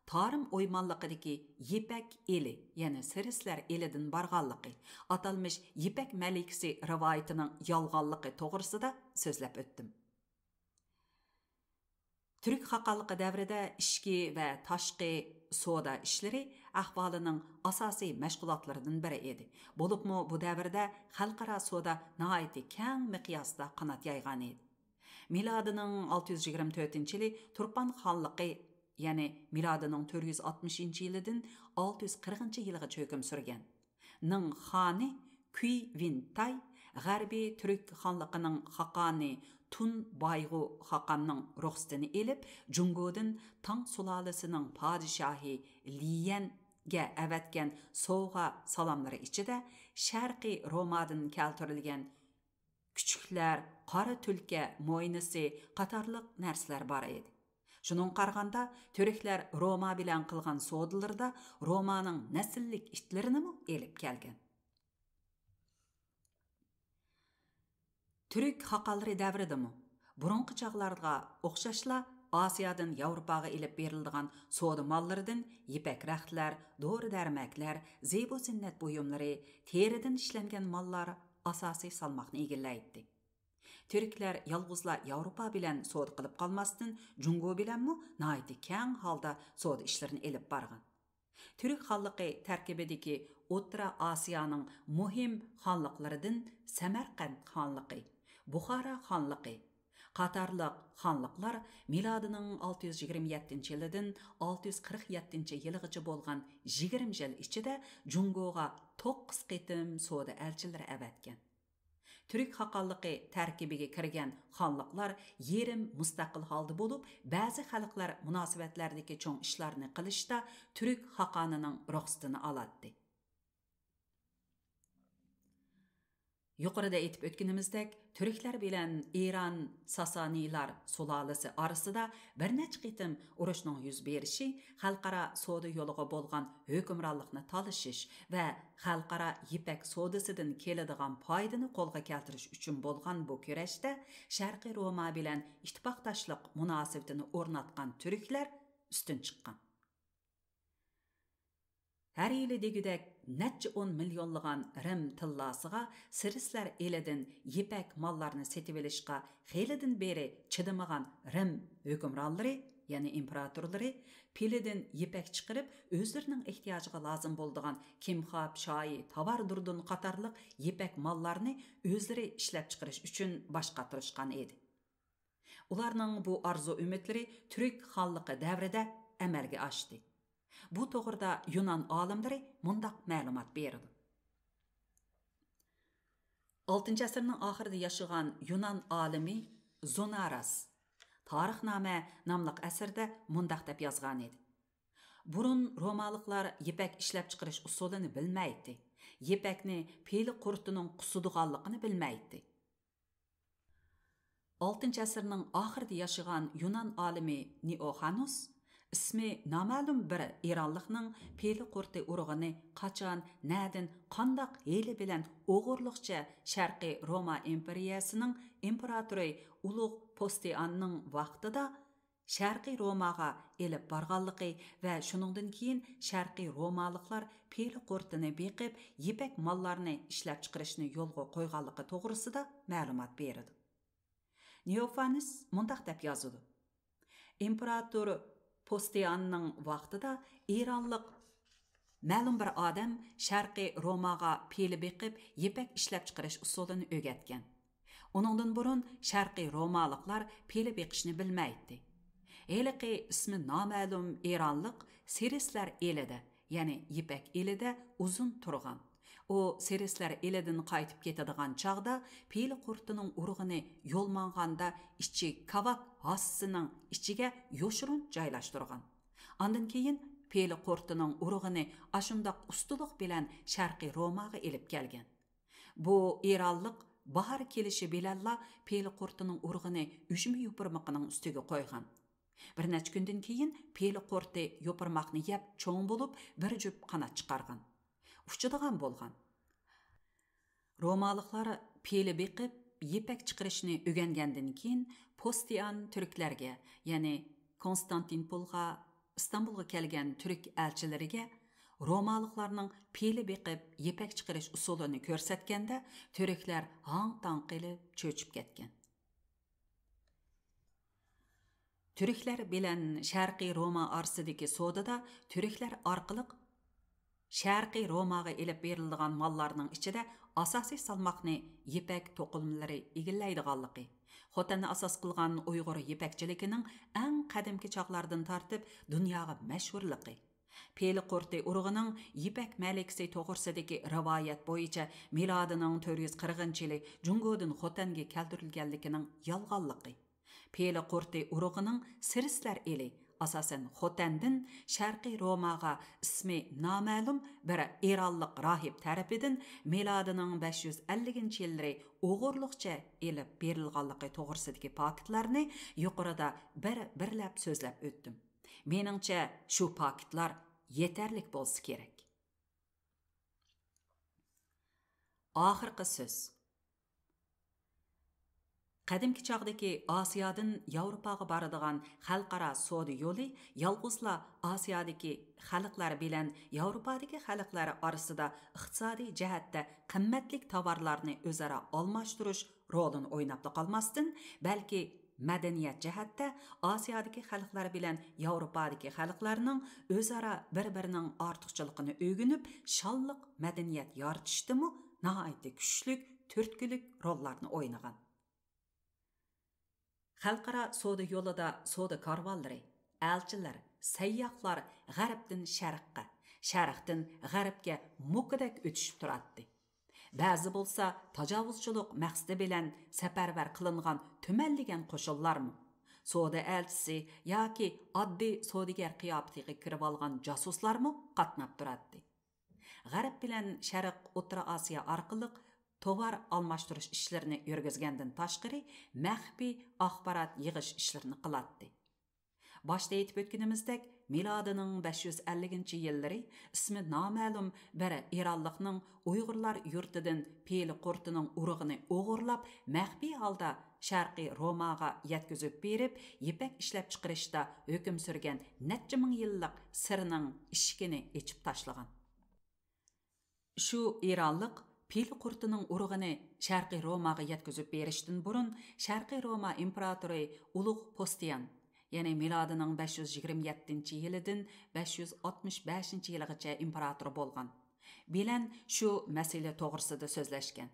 тарым оймалықыдеке епәк елі яғни сірісләр елідің барғанлығы аталмыш епәк мәликісі рывайтының ялғанлығы тоғырсы да сөзләп өттім түрік хақалықы дәвірі ішке вә ташқы сода ішілері әхвалының асасы мәшғұлатларының бірі еді. Болып мұ бұ дәбірді қалқара сода наайты кәң мұқиясыда қанат яйған еді. Миладының 624-інші ілі Тұрпан қалықы, яны миладының 460-інші елідің 640-інші еліғі чөкім сүрген. Нұң ғаны Күй Винтай, ғарби түрік қалықының қақаны Тун байғу хақанның рұқсатын еліп, Джунгодың Таң сұлалысының падишахи Лиенге ге әвәткен соға саламлары ішіде шәрқи Ромадан келтірілген күчіклер, қара түлке мойнысы қатарлық нәрселер бар еді. Шуның қарғанда төреклер Рома билән қылған содыларда Романың нәсіллік итлеріні еліп келген. turk haqalari davridimi burunqi chog'larga o'xshashla osiyodan yevropaga ilib berildigan savdo mollaridan ipak raxtlar dori darmaklar zebo zinnat buyumlari teridan ishlangan mollar asosiy salmoqni egallaydi turklar yolg'izla yevropa bilan қылып qilib qolmasdan jungo bilanmi noiti kang holda savdo ishlarini elib borgan turk xonliqi tarkibidagi o'rta osiyoning muhim xonliqlaridan samarqand xonliqi бухара ханлыгы Қатарлық ханлыклар миладының 627 елден 647 елгыча болған 20 жыл ичидә Джунгоға 9 кытым сода элчиләре әбәткен. Түрік хақаллықы тәркебеге кірген ханлықлар ерім мұстақыл халды болып, бәзі халықлар мұнасыбәтлердегі чоң ішларыны қылышта түрік хақанының рұқсытыны алатты. Yuqorida aytib o'tganimizdek, turklar bilan Eron Sasaniylar sulolasi orasida bir necha qitim urushning yuz berishi xalqaro savdo yo'liga bo'lgan hukmronlikni talashish va xalqaro ipak savdosidan keladigan foydani qo'lga keltirish uchun bo'lgan bu kurashda Sharqiy Roma bilan ittifoqdoshlik munosabatini o'rnatgan turklar ustun chiqqan. Әр елі дегідек нәтчі 10 миллионлыған рім тылласыға сіріслер елідің епәк малларыны сетіп елішқа хейлідің бері чыдымыған рім өкімраллары, яны императорлары, пилідің епәк чықырып, өздерінің ихтияжыға лазым болдыған кемхап, шайы, тавар дұрдың қатарлық епәк малларыны өздері ішләп чықырыш үшін башқа тұрышқан еді. Уларның бұ арзу үмітлері түрік халлықы дәвріде әмәлге ашты. Bu to'g'rida Yunan olimlari mundaq ma'lumot berdi. 6-asrning oxirida yashagan Yunan olimi Zonaras Tarixnoma nomli asrda mundaq deb yozgan edi. Burun romaliklar yepak ishlab chiqarish usulini bilmaydi. Yepakni peli qurtining qusudiganligini bilmaydi. 6-asrning oxirida yashagan Yunan olimi Neoxanus ismi noma'lum bir eronlikning peli qurti urug'ini qachon nadin qandoq heli bilan o'g'irliqcha sharqiy roma imperiyasining imperatori ulug' postianning vaqtida sharqiy romaga elib borganligi va shuningdan keyin sharqiy romaliklar peli qurtini beqib yipak mollarni ishlab chiqarishni yo'lga qo'yganligi to'g'risida ma'lumot berdi neofanis mundoq deb yozdi imperator Postiyanning vaqtida Eronlik ma'lum bir odam шарқи Romaga peli beqib ipak ishlab chiqarish usulini o'rgatgan. Uningdan burun Sharqiy Romaliklar peli beqishni bilmaydi. Eliqi ismi noma'lum Eronlik Sirislar elida, ya'ni ipak elida uzun turgan. О сереслер еледін қайтып кетедіған чағда пейіл құртының ұрғыны елманғанда ішчі кавак асысының ішчіге ешірін жайлаштырған. Андын кейін пейіл құртының ұрғыны ашымда ұстылық білән шарқи ромағы еліп келген. Бұ ираллық бар келіші білалла пейіл құртының ұрғыны үшімі юпырмықының үстігі қойған. Бірнәч күндін кейін пейлі қорты юпырмақны еп чоң болып бір жүп қанат шықарған. uchadigan bo'lgan romaliqlar peli beqib yepak chiqarishni o'rgangandan keyin postian turklarga ya'ni konstantinpolga istanbulga kelgan turk elchilariga romaliqlarning peli beqib yepak chiqarish usulini ko'rsatganda turklar hang tang qilib cho'chib ketgan turklar bilan sharqiy Roma orasidagi sodada turklar orqali Şərqi Romağa elib verildigan mallarning ichida asosiy salmoqni ipak to'qilmalari egillaydiganligi, Xotanni asos qilgan Uyg'ur ipakchiligining eng qadimki chaqlardan tortib dunyoga mashhurligi. Peli Qorti urug'ining ipak malikasi to'g'risidagi rivoyat bo'yicha milodining 440-yili Jungodan Xotanga keltirilganligining yolg'onligi. Peli Qorti urug'ining Sirislar eli asasen xotandan sharqiy Romağa ismi noma'lum bir eronlik rohib tarafidan miladının 550 ci yillari o'g'irliqcha elib berilganligi to'g'risidagi paketlarni yuqorida bir birlab so'zlab o'tdim meningcha shu paketlar yetarlik bo'lsa kerak oxirgi so'z Qədimki çağdakı Asiyadan Avropağa baradigan xalqaro savdo yo'li yalg'izla Asiyadagi xalqlar bilan Avropadagi xalqlar orasida iqtisodiy jihatda qimmatlik tovarlarni o'zaro almashtirish rolini o'ynab qolmasdan, balki madaniyat jihatda Asiyadagi xalqlar bilan Yevropadagi xalqlarning o'zaro bir-birining ortiqchiligini o'rganib, shalliq madaniyat yoritishdimi nihoyatda kuchlik, turtkilik rollarni o'ynagan. xalqaro savdo yo'lida savdo karvonlari elchilar sayyohlar g'arbdan sharqqa sharqdan g'arbga muqadak o'tishib turadi ba'zi bo'lsa tajovuzchilik maqsadi bilan safarbar qilingan tumanlagan qo'shinlarmi savdo elchisi yoki oddiy savdogar qiyofatiga kirib olgan jasuslarmi qatnab turadi g'arb bilan sharq o'rta osiyo orqali tovar almashtirish ishlarini yurgizgandan tashqari maxfiy axborot yig'ish ishlarini qilatdi boshda aytib o'tganimizdek milodining 550 yillari ismi noma'lum bir eronlikning uyg'urlar yurtidan pel qurtining urug'ini o'g'irlab maxfiy holda sharqiy romaga yetkizib berib ipak ishlab chiqarishda hukm surgan necha ming yillik sirning ishkini echib tashlagan shu eronlik пил құртының ұрығыны шарқи ромаға еткізіп беріштін бұрын шарқи рома императоры ұлық постиян яғни миладының 527-ші елідін 565-ші еліғіче императоры болған Білән шу мәселе тоғырсыды сөзләшкен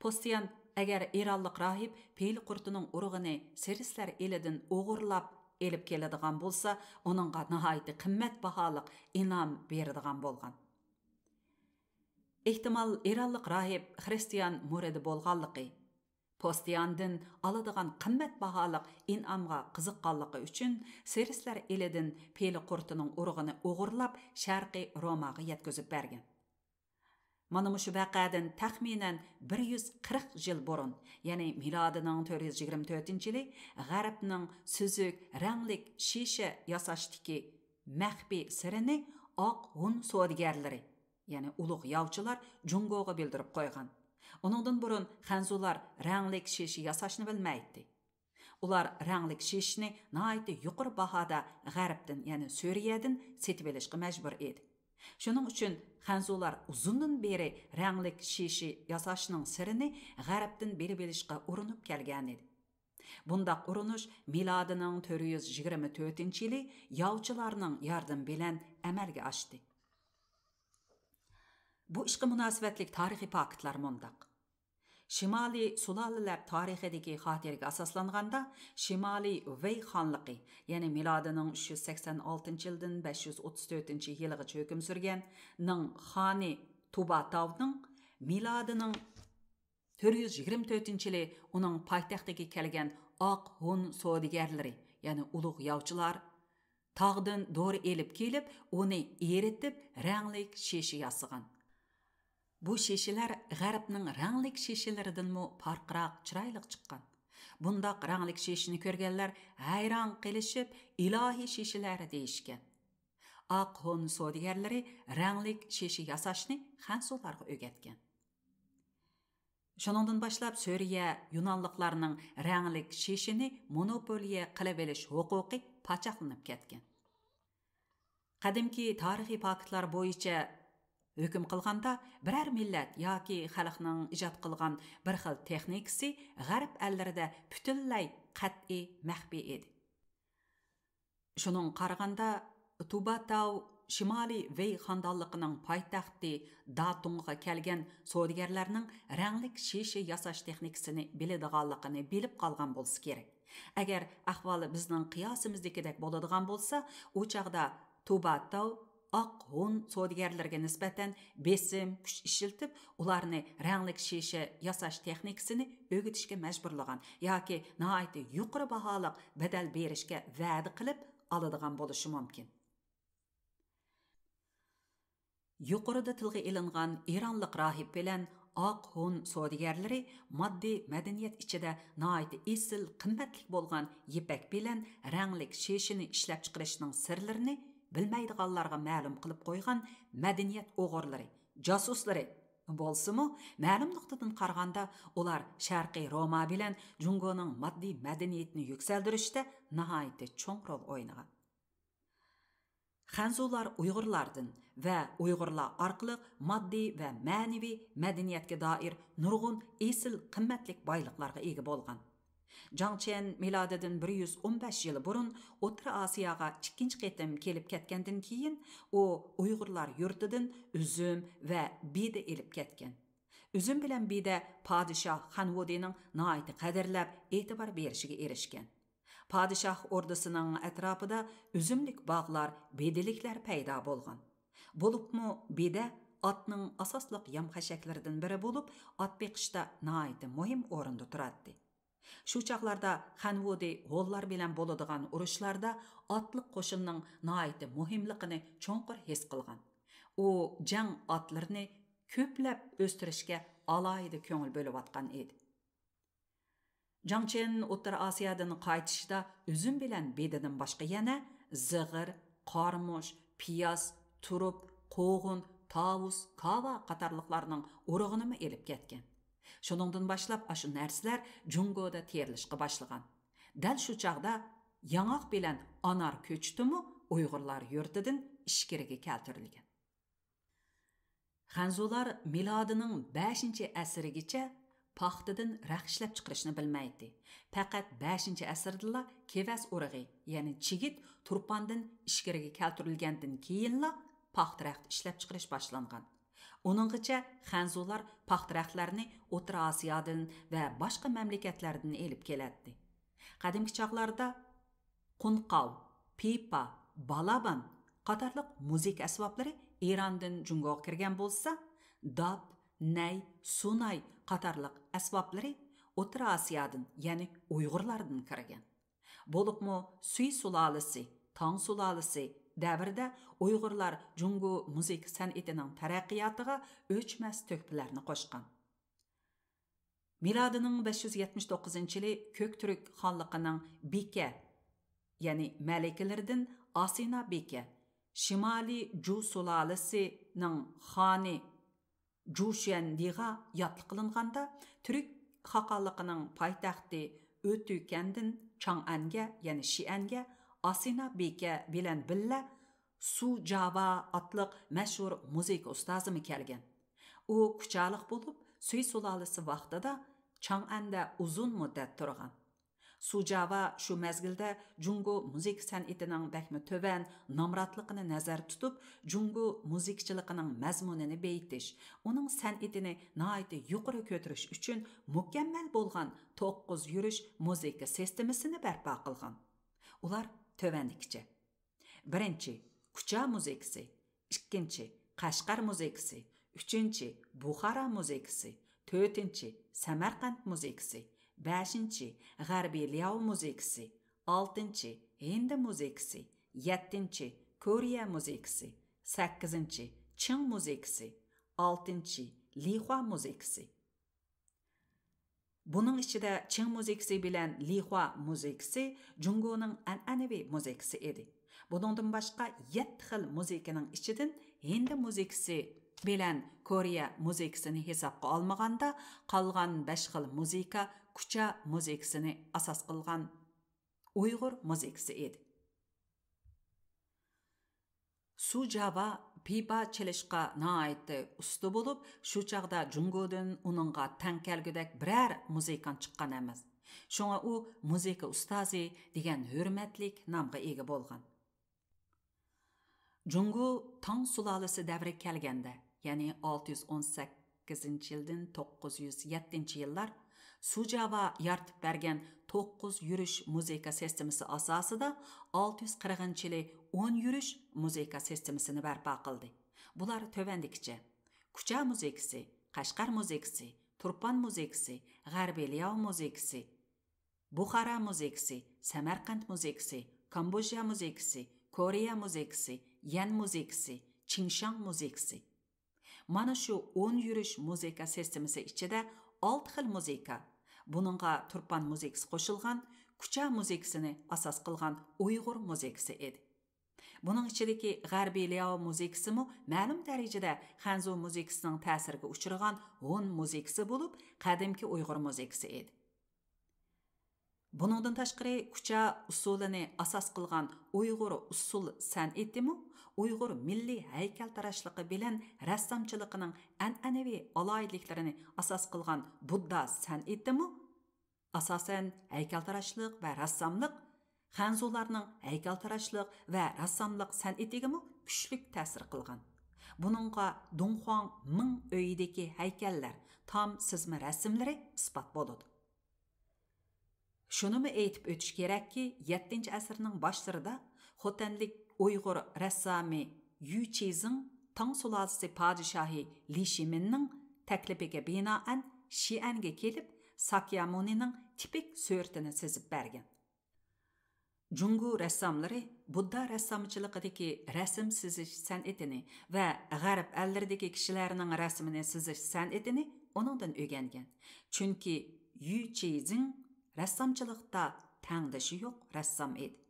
постиян әгер ираллық рахип пил құртының ұрығыны сірісләр елідін оғырлап еліп келедіған болса оныңға нығайты қыммәт бағалық инам бердіған болған ehtimol eronlik rohib xristian muridi bo'lganligi postiyandin oladigan qimmat baholiq in'omga qiziqqanligi uchun serislar elidin peli qurtining urug'ini o'g'irlab sharqiy romaga yetkazib bergan mana shu vaqadan taxminan 140 yil burun ya'ni milodining 424 yili g'arbning suzuk ranglik shisha yasashdiki maxfiy sirini oq hun savdogarlari ya'ni ulug' yovchilar jungoga bildirib qo'ygan uningdan burun xanzular ranglik shish yasashni bilmaydi ular ranglik shishni nihoyatda yuqori bahoda g'arbdan ya'ni suriyadan setib olishga majbur edi shuning uchun xanzular uzundan beri шеші shishi yasashning sirini g'arbdan ұрынып келген urinib kelgan edi Bundaq 424-nji жылы ýawçylarynyň ýardam bilen ашты Bu işqi münasibətlik tarixiy faktlar mundaq. Şimali sulalalar tarixidagi xatiraga asoslanganda Şimali Vey xonligi, ya'ni milodining 386-yildan 534-yilgacha hukm surgan ning xoni Tubatovning milodining 424-yili uning poytaxtiga kelgan Oq Hun sodigarlari, ya'ni ulug' yovchilar tog'dan dori elib kelib, uni eritib, ranglik sheshi yasag'an. Bu şişelər Ғәрбнең рәңлек шешеләрдәнме парқырак, чырайлык чыккан. Бундак рәңлек шешене күргәннәр хайран кылышып, илаһи шешеләре дейишкән. Ак хон содигәрләре рәңлек шеше ясашны хансуларга өгәткән. Шоныңдан башлап Сөрия юнанлыкларның рәңлек шешене монополия кылып элеш хукукы пачакланып кеткен. Qadimki tarixiy faktlar bo'yicha үкім қылғанда бір әр милләт яки халықның ижат қылған бір хил техникасы ғарб әлләрдә бүтәнләй қатъи мәхби еді. Шуның қарағанда Туба тау Шимали Вей хандалыгының пайтахты датуңға келген содигерлерінің рәңлік шеше ясаш техникасыны біледіғалықыны біліп қалған болсы керек. Әгер ақвалы біздің қиясымыздекедек боладыған болса, ұчағда Туба тау oq hun savdogarlarga nisbatan besim kuch ishiltib ularni ranglik shisha yasash texnikasini o'gitishga majburlagan yoki noayti yuqori baholiq badal berishga va'da qilib oladigan bo'lishi mumkin yuqorida tilga ilingan eronlik rohib bilan oq hun savdogarlari moddiy madaniyat ichida noayti esil qimmatli bo'lgan yipak bilan ranglik sheshini ishlab chiqarishning sirlarini bilmaydiganlarga ma'lum qilib qo'ygan madaniyat o'g'irlari josuslari bo'lsimu ma'lum nuqtadan qaraganda ular sharqiy roma bilan jungoning moddiy madaniyatini yuksaltirishda nihoyatda cho'ng rol o'ynagan xanzular uyg'urlardan va uyg'urlar orqali moddiy va ma'naviy madaniyatga doir nurg'un esil qimmatlik boyliqlarga ega bo'lgan Жаңчен Миладыдын 115 жылы бұрын Отыры Асияға чыккенч кетим келіп кеткендин кейін, о уйгурлар юртыдын үзім вэ биді еліп кеткен. Үзім білен биді падышах Ханводенің наайты қадырлап етібар берішіге ерішкен. Падышах ордысының әтрапыда үзімлік бағлар беділіклер пайда болған. Болып му биді атның асаслық ямқа бірі болып, атпекшта наайты мойым орынды тұратты. Шу чақларда Хәнводи ғоллар білен болыдыған ұрышларда атлық қошынның наайты мұхимлықыны чонқыр хес қылған. О, жәң атларыны көпләп өстірішке алайды көңіл бөліп атқан еді. Жан Чен Оттар Асиядың қайтышыда үзім білен бедінің башқы яна зығыр, қармыш, пияс, тұрып, қоғын, тауыз, кава қатарлықларының ұрығынымы еліп кеткен. Шоныңдың башлап ашу нәрсілер Джунгода терілішқі башлыған. Дәл шу чағда яңақ белән анар көчтімі ұйғырлар юртыдын ішкерге кәлтірілген. Ханзулар миладының 5-ші әсірігіче paxtadan raq ishlab chiqarishni bilmaydi faqat 5 asrdila kevas urug'i ya'ni chigit turpandan ichkariga кәлтірілгендің keyinla пақты рәқті ішләп чықырыш boshlangan Onungacha xanzolar paxtaraqlarni O'rta Osiyodan va boshqa mamlakatlardan elib kelardi. Qadimki chaqlarda qunqov, pipa, balaban qatorliq musiqa asboblari Erondan Jungoga kirgan bo'lsa, dab, nay, sunay qatorliq asboblari O'rta Osiyodan, ya'ni Uyg'urlardan kirgan. Bo'libmi Suy sulolasi, Tong sulolasi davrda uyg'urlar jungu muzika san'atining taraqqiyotiga o'chmas to'kpilarni qo'shgan milodining 579 yili ko'kturk xonliqining beka ya'ni malikalardan osina beka shimoliy ju sulolasining xoni jushandiga yotli qilinganda turk xaqonliqining poytaxti o'tukandin chang'anga ya'ni shianga Asina beka bilan billa su java otliq mashhur musiqa ustozimi kelgan u kuchaliq bo'lib suy sulolasi vaqtida changanda uzun muddat turgan sujava shu mazgilda jungo musiqa san'atining bakmi to'van nomratligini nazar tutib jungo musiqchiligining mazmunini beytish, uning san'atini noayti yuqori ko'tarish uchun mukammal bo'lgan 9 yurish musiqa sistemasini barpo qilgan ular tovandikicha birinchi kucha muzeykasi ikkinchi qashqar muzeyкасi uchinchi buxara muzeyкасi to'rtinchi samarqand muzeyкасi beshinchi g'arbiy liao muzeyкасi oltinchi hind muzeyкасi yettinchi koreya muzeyкасi sakkizinchi chin muzeyкасi oltinchi lixua muzeyкасi buning ichida ching muzikasi bilan lixua muzikasi jungoning an'anaviy muzikasi edi buningdan boshqa yetti xil muzikaning ichidan hindi muzikasi bilan koreya muzikasini hisobga olmaganda qolgan besh xil muzika kucha muzikasini asos qilgan uyg'ur muzikasi edi sujava пипа челешка наайты усты болып, шу чагда джунгодын унынга тәңкәлгедәк бірәр музейкан чыққан әміз. Шуңа у музейка устази деген хөрмәтлік намғы егі болған. Джунгу таң сулалысы дәвірі кәлгенде, яни 618-ci ildin 907-ci sujava yaratib bergen 9 yurish muzika sistemasi asosida 640 yili 10 yurish muzika sistemisini berpa qildi bular tövendikçe. kucha muzikisi, qashqar muzikisi, Turpan muzikisi, g'arbiy muzikisi, Bukhara muzikisi, muzikasi samarqand muzikasi muzikisi, muzikasi koreya muzikasi yan muzikasi chingshan muzikasi mana shu 10 yurish muzika sistemasi ichida 6 xil muzika. Buningga turpan muzikasi qo'shilgan, kucha muzikasini asos qilgan Uyg'ur muzikasi edi. Buning ichidagi g'arbiy Leo muzikasi mu ma'lum darajada Xanzu muzikasining ta'siriga uchragan Hun muzikasi bo'lib, qadimki Uyg'ur muzikasi edi. Buningdan tashqari kucha usulini asos qilgan Uyg'ur usul san'atimi uyg'ur milliy haykaltarashligi bilan rassomchiligining an'anaviy aloyidliklarini asos qilgan budda san'atimi asosan haykaltarashlik va rassomlik xanzularning haykaltarashlik va rassomlik san'atigami kuchlik ta'sir qilgan buningga dunxon ming uyidagi haykallar tom sizma rasmlari isbot bo'ladi shunimi aytib o'tish kerakki 7 asrning boshlarida xotanlik Uyghur رەسسامى Yu چېزىڭ تاڭ سۇلالىسى پادىشاھى لى شىمىننىڭ تەكلىپىگە بىنائەن شىئەنگە كېلىپ ساكيامۇنىنىڭ tipik سۈرىتىنى sizib بەرگەن جۇڭگو رەسساملىرى budda rəssamçılığıdakı rəsm sizish sənətini və ғərb əllərindəki kişilərinin rəsmini sizish sənətini onundan öyrəngan. Çünki Yu Chizing rəssamçılıqda təngdişi yo'q rəssam edi.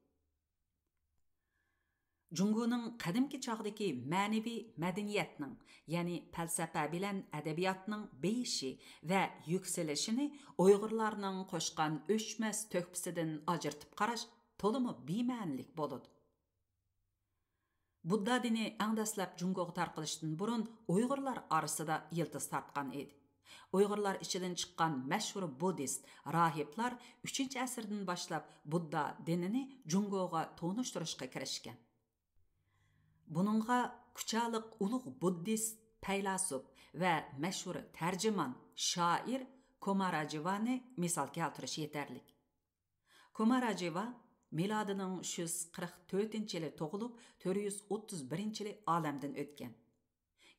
Cungunun qədimki çağdakı mənəvi mədəniyyətinin, yəni fəlsəfə bilən ədəbiyyatının beyişi və yüksəlişini Uyğurlarının qoşqan öçməz töhfəsindən ajırtıb qaraş tolumu bimənlik boludu. Budda dini ən dəstləb Cungoğa tarqılışdan burun Uyğurlar arasında yıldız tartqan idi. Uyğurlar içidən çıxan məşhur Budist rahiblər 3-cü əsrdən başlap Budda dinini Cungoğa tonuşturuşqa kirişkən. Bununğa kuchaliq ulug' buddist faylasuf va mashhur tarjimon shoir мисал келтириш keltirish yetarlik. Komarajiva milodining 344-yili tug'ilib, 431-yili olamdan o'tgan.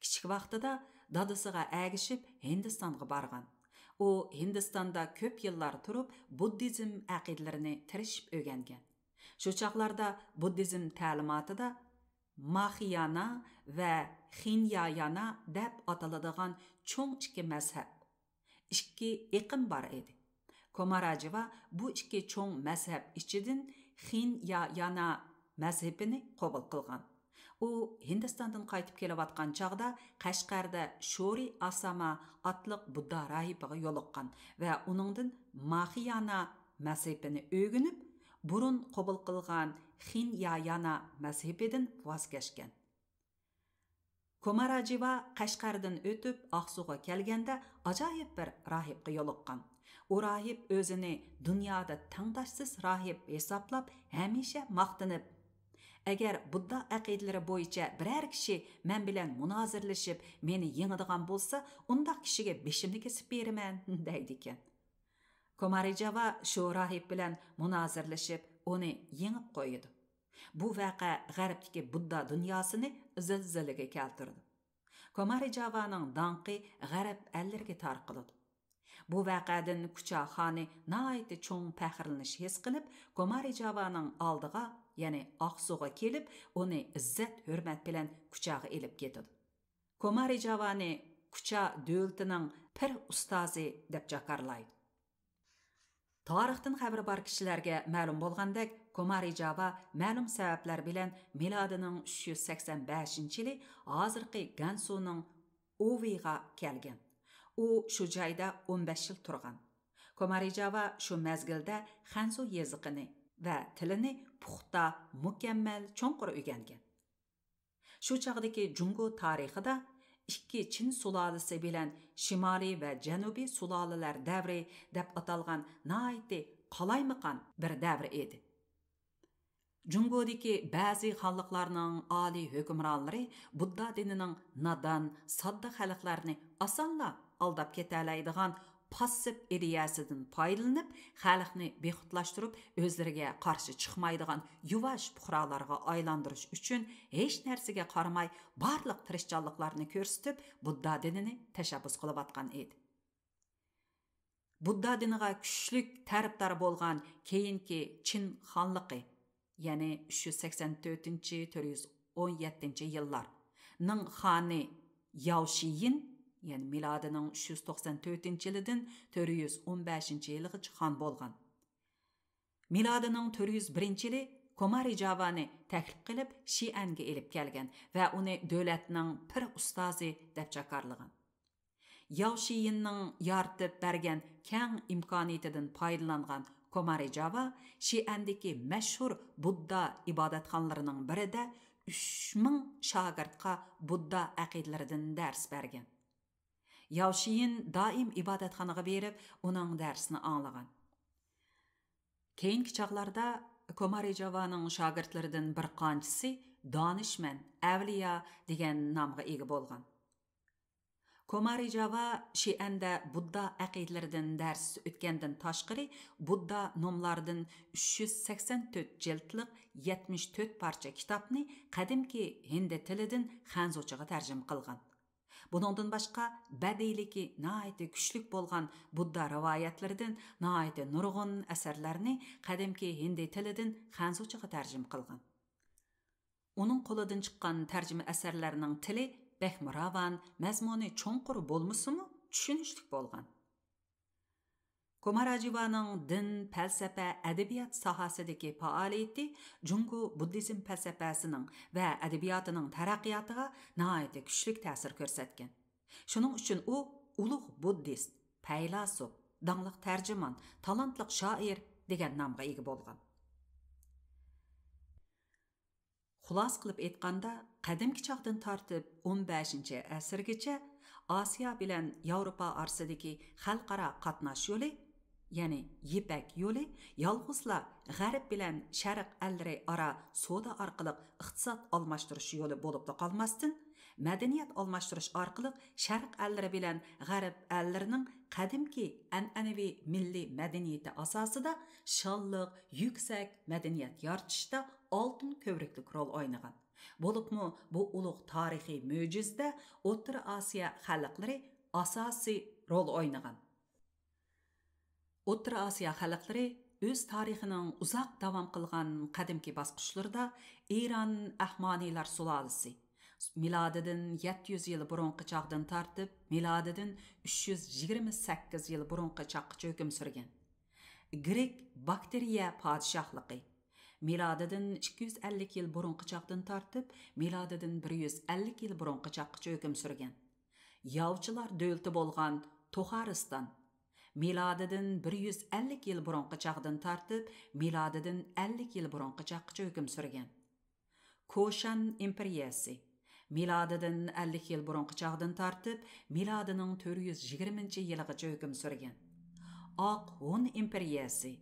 Кичик vaqtida dadasiga әгішіп Hindistonga барған. У hindistonda ko'p yillar turib буддизм aqidlarini tirishib o'rgangan shu chaqlarda buddizm ta'limotida Махияна вә Хиньяяна деп аталадыған чоң ішкі мәзхәб. Ішкі иқым бар еді. Комараджива бу ішкі чоң мәзхәб ішчедін Хиньяяна мәзхәбіні қобыл қылған. О, Хиндістандың қайтып келіп атқан чағда қашқарда Шори Асама атлық Будда Рахипығы елоққан вә оныңдың Махияна мәзхәбіні өгініп, бұрын қобыл қылған xin xinyayana mazhebidan voz kechgan komarajiva qashqardan o'tib oqsuvga kelganda ajoyib bir rohibga yo'liqqan u rohib o'zini dunyoda tangdoshsiz rohib hisoblab hamisha maqtinib agar budda aqidalari bo'yicha biror kishi men bilan munozirlashib meni yengadigan bo'lsa undoq kishiga beshimni kesib beraman <laughs> deydi ekan komarijava shu rohib bilan munozirlashib uni yengib qo'ydi bu vaqa g'arbdagi budda dunyosini zilzilaga keltirdi komari javaning donqi g'arb allariga tarqildi bu vaqadan kucha xoni naiti cho'ng faxrlanish his qilib komari javaning oldiga ya'ni oqsuvga kelib uni izzat hurmat bilan kuchaga elib ketadi komari javani kucha davlatining pir ustozi deb jakarlaydi tarixdan xabari bor kishilarga ma'lum bo'lgandek komari java ma'lum sabablar bilan milodining 385 yili hozirgi gansuning uviyga kelgan u shu joyda 15 yil turgan komari java shu mazgilda xanzu yeziqini va tilini puxta mukammal cho'nqur o'rgangan shu chog'dagi jungo tarixida ikki Çin sulalisi bilan shimoliy va Janubiy sulolilar davri deb atalgan naiti qalaymaqan bir davr edi. Cungudiki ba'zi xalqlarning oliy hukmronlari Budda dinining nadan, sodda xalqlarni osonla aldab keta пассив идеясыдан пайдаланып, халықны бехутлаштырып, өзлерге қарсы чықмайдыған юваш пұқраларға айландырыш үшін еш нәрсеге қарамай барлық тірішчалықларыны көрсетіп, Будда дініні тәшәбіз қолып атқан еді. Будда дініға күшілік тәріптар болған кейінке Чин ханлықы, яны 384-417 йыллар, ның ханы Яушиин – ya'ni milodining 394 yilidan 415 yilgacha xon bo'lgan. Milodining 401 yili Komari Javani taklif qilib Shi'anga elib kelgan va uni davlatning pir ustozi deb chakarlagan. Yao Shi'inning yaritib bergan keng imkoniyatidan foydalangan Komari Java Shi'andagi mashhur Budda ibodatxonalarining birida 3000 shogirdga Budda aqidlaridan dars bergan. Явшиин даим ибадатханага берип, оның дәрісіні аңлаған. Кейинки чағларда Комари Жаваның шагіртлердің бир қанчысы Данышмен, авлия деген намға егі болған. Комари Жава шиәндә Будда әқидләрдән дарс үткәндән ташкыры Будда номлардан 384 җелтлык 74 парча китапны кадимки һинд телидән ханзочага тәрҗемә кылган. Bunundan başqa bədiliki naayeti güçlük bolğan Budda rivayətlərindən naayeti nurgun əsərlərini qədimki hindi tilidən xanzuçığa tərcüm qılğan. Onun qoladan çıqqan tərcümə əsərlərinin tili bəhmiravan, məzmuni çonqur bolmusumu düşünüşlük bolğan. Komarajivaning din, falsafa, adabiyot sohasidagi faoliyati Jungo buddizm falsafasining va adabiyotining taraqqiyotiga nihoyatda kuchli ta'sir ko'rsatgan. Shuning uchun u ulug' buddist, faylasuf, dangliq tarjimon, talantli shoir degan nomga ega bo'lgan. Xulos qilib aytganda, qadimgi chaqdan tortib 15-asrgacha Osiyo bilan Yevropa orasidagi xalqaro qatnash yo'li ya'ni yipak yo'li yolg'izla g'arb bilan sharq allari ora savdo orqali iqtisod almashtirish yo'li bo'lib qolmasdan madaniyat almashtirish orqali sharq allari bilan g'arb allarining qadimki an'anaviy milliy madaniyati asosida shonliq yuksak madaniyat yoritishda oltin ko'vriklik rol o'ynagan bo'libmi bu ulug' tarixiy mo'jizda o'rta osiyo xalqlari asosiy rol o'ynagan o'rta osiyo xalqlari o'z tarixining uzoq davom qilgan qadimki bosqichlarida eron ahmoniylar sulolisi milodidan 700 yil burunqi chog'dan tortib milodidan 328 yil burunqi chaqqicha hukm surgan grek bakteriya podshohligi milodidan 250 yil burunqi chog'dan tortib milodidan 150 yil burunqi chaqqicha hukm surgan yovchilar davlati bo'lgan to'xariston milodidan 150 yil burunqi chaqdan tortib milodidan 50 yil burunqi chaqqicha hukm surgan koshan imperiyasi milodidan 50 yil burunqi chaqdan tortib milodining 420 yiligacha hukm surgan oq hun imperiyasi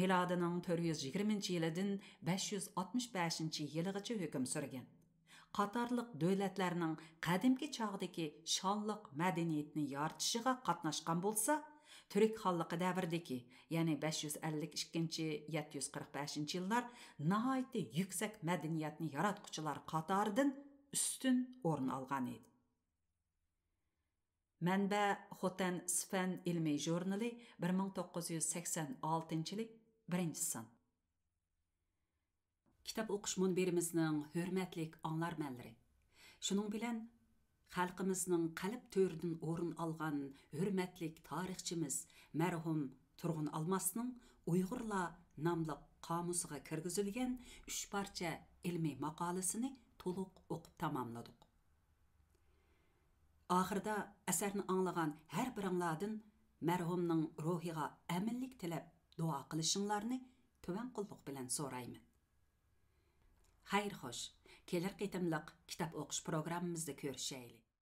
milodining 420 yilidan 565 yiligacha hukm surgan qatorliq davlatlarning qadimgi chog'dagi shonliq madaniyatni yoritishiga qatnashgan bo'lsa Türk xallıqı dəvirdəki, yəni 552-745-ci illər nəhayət yüksək mədəniyyətni yaratqucular qatarından üstün orun alğan idi. Mənbə Xotan Sfən ilmi jurnalı 1986-cı il 1-ci san. Kitab oqış münbirimizin hörmətlik anlar mənləri. Şunun bilən халқымыздың қалып төрдің орын алған үрметлік тарихчымыз мәрхум тұрғын алмасының ұйғырла намлық қамусыға кіргізілген үш парча ілмей мақалысыны толық оқып тамамладық. Ақырда әсәрін аңлаған әр бір аңладын мәрхумның рухиға әмінлік тіләп дуа қылышыңларыны төвен құлдық білән сораймын. Хайр хош! kelar qitimliq kitob o'qish programmamizda ko'rishaylik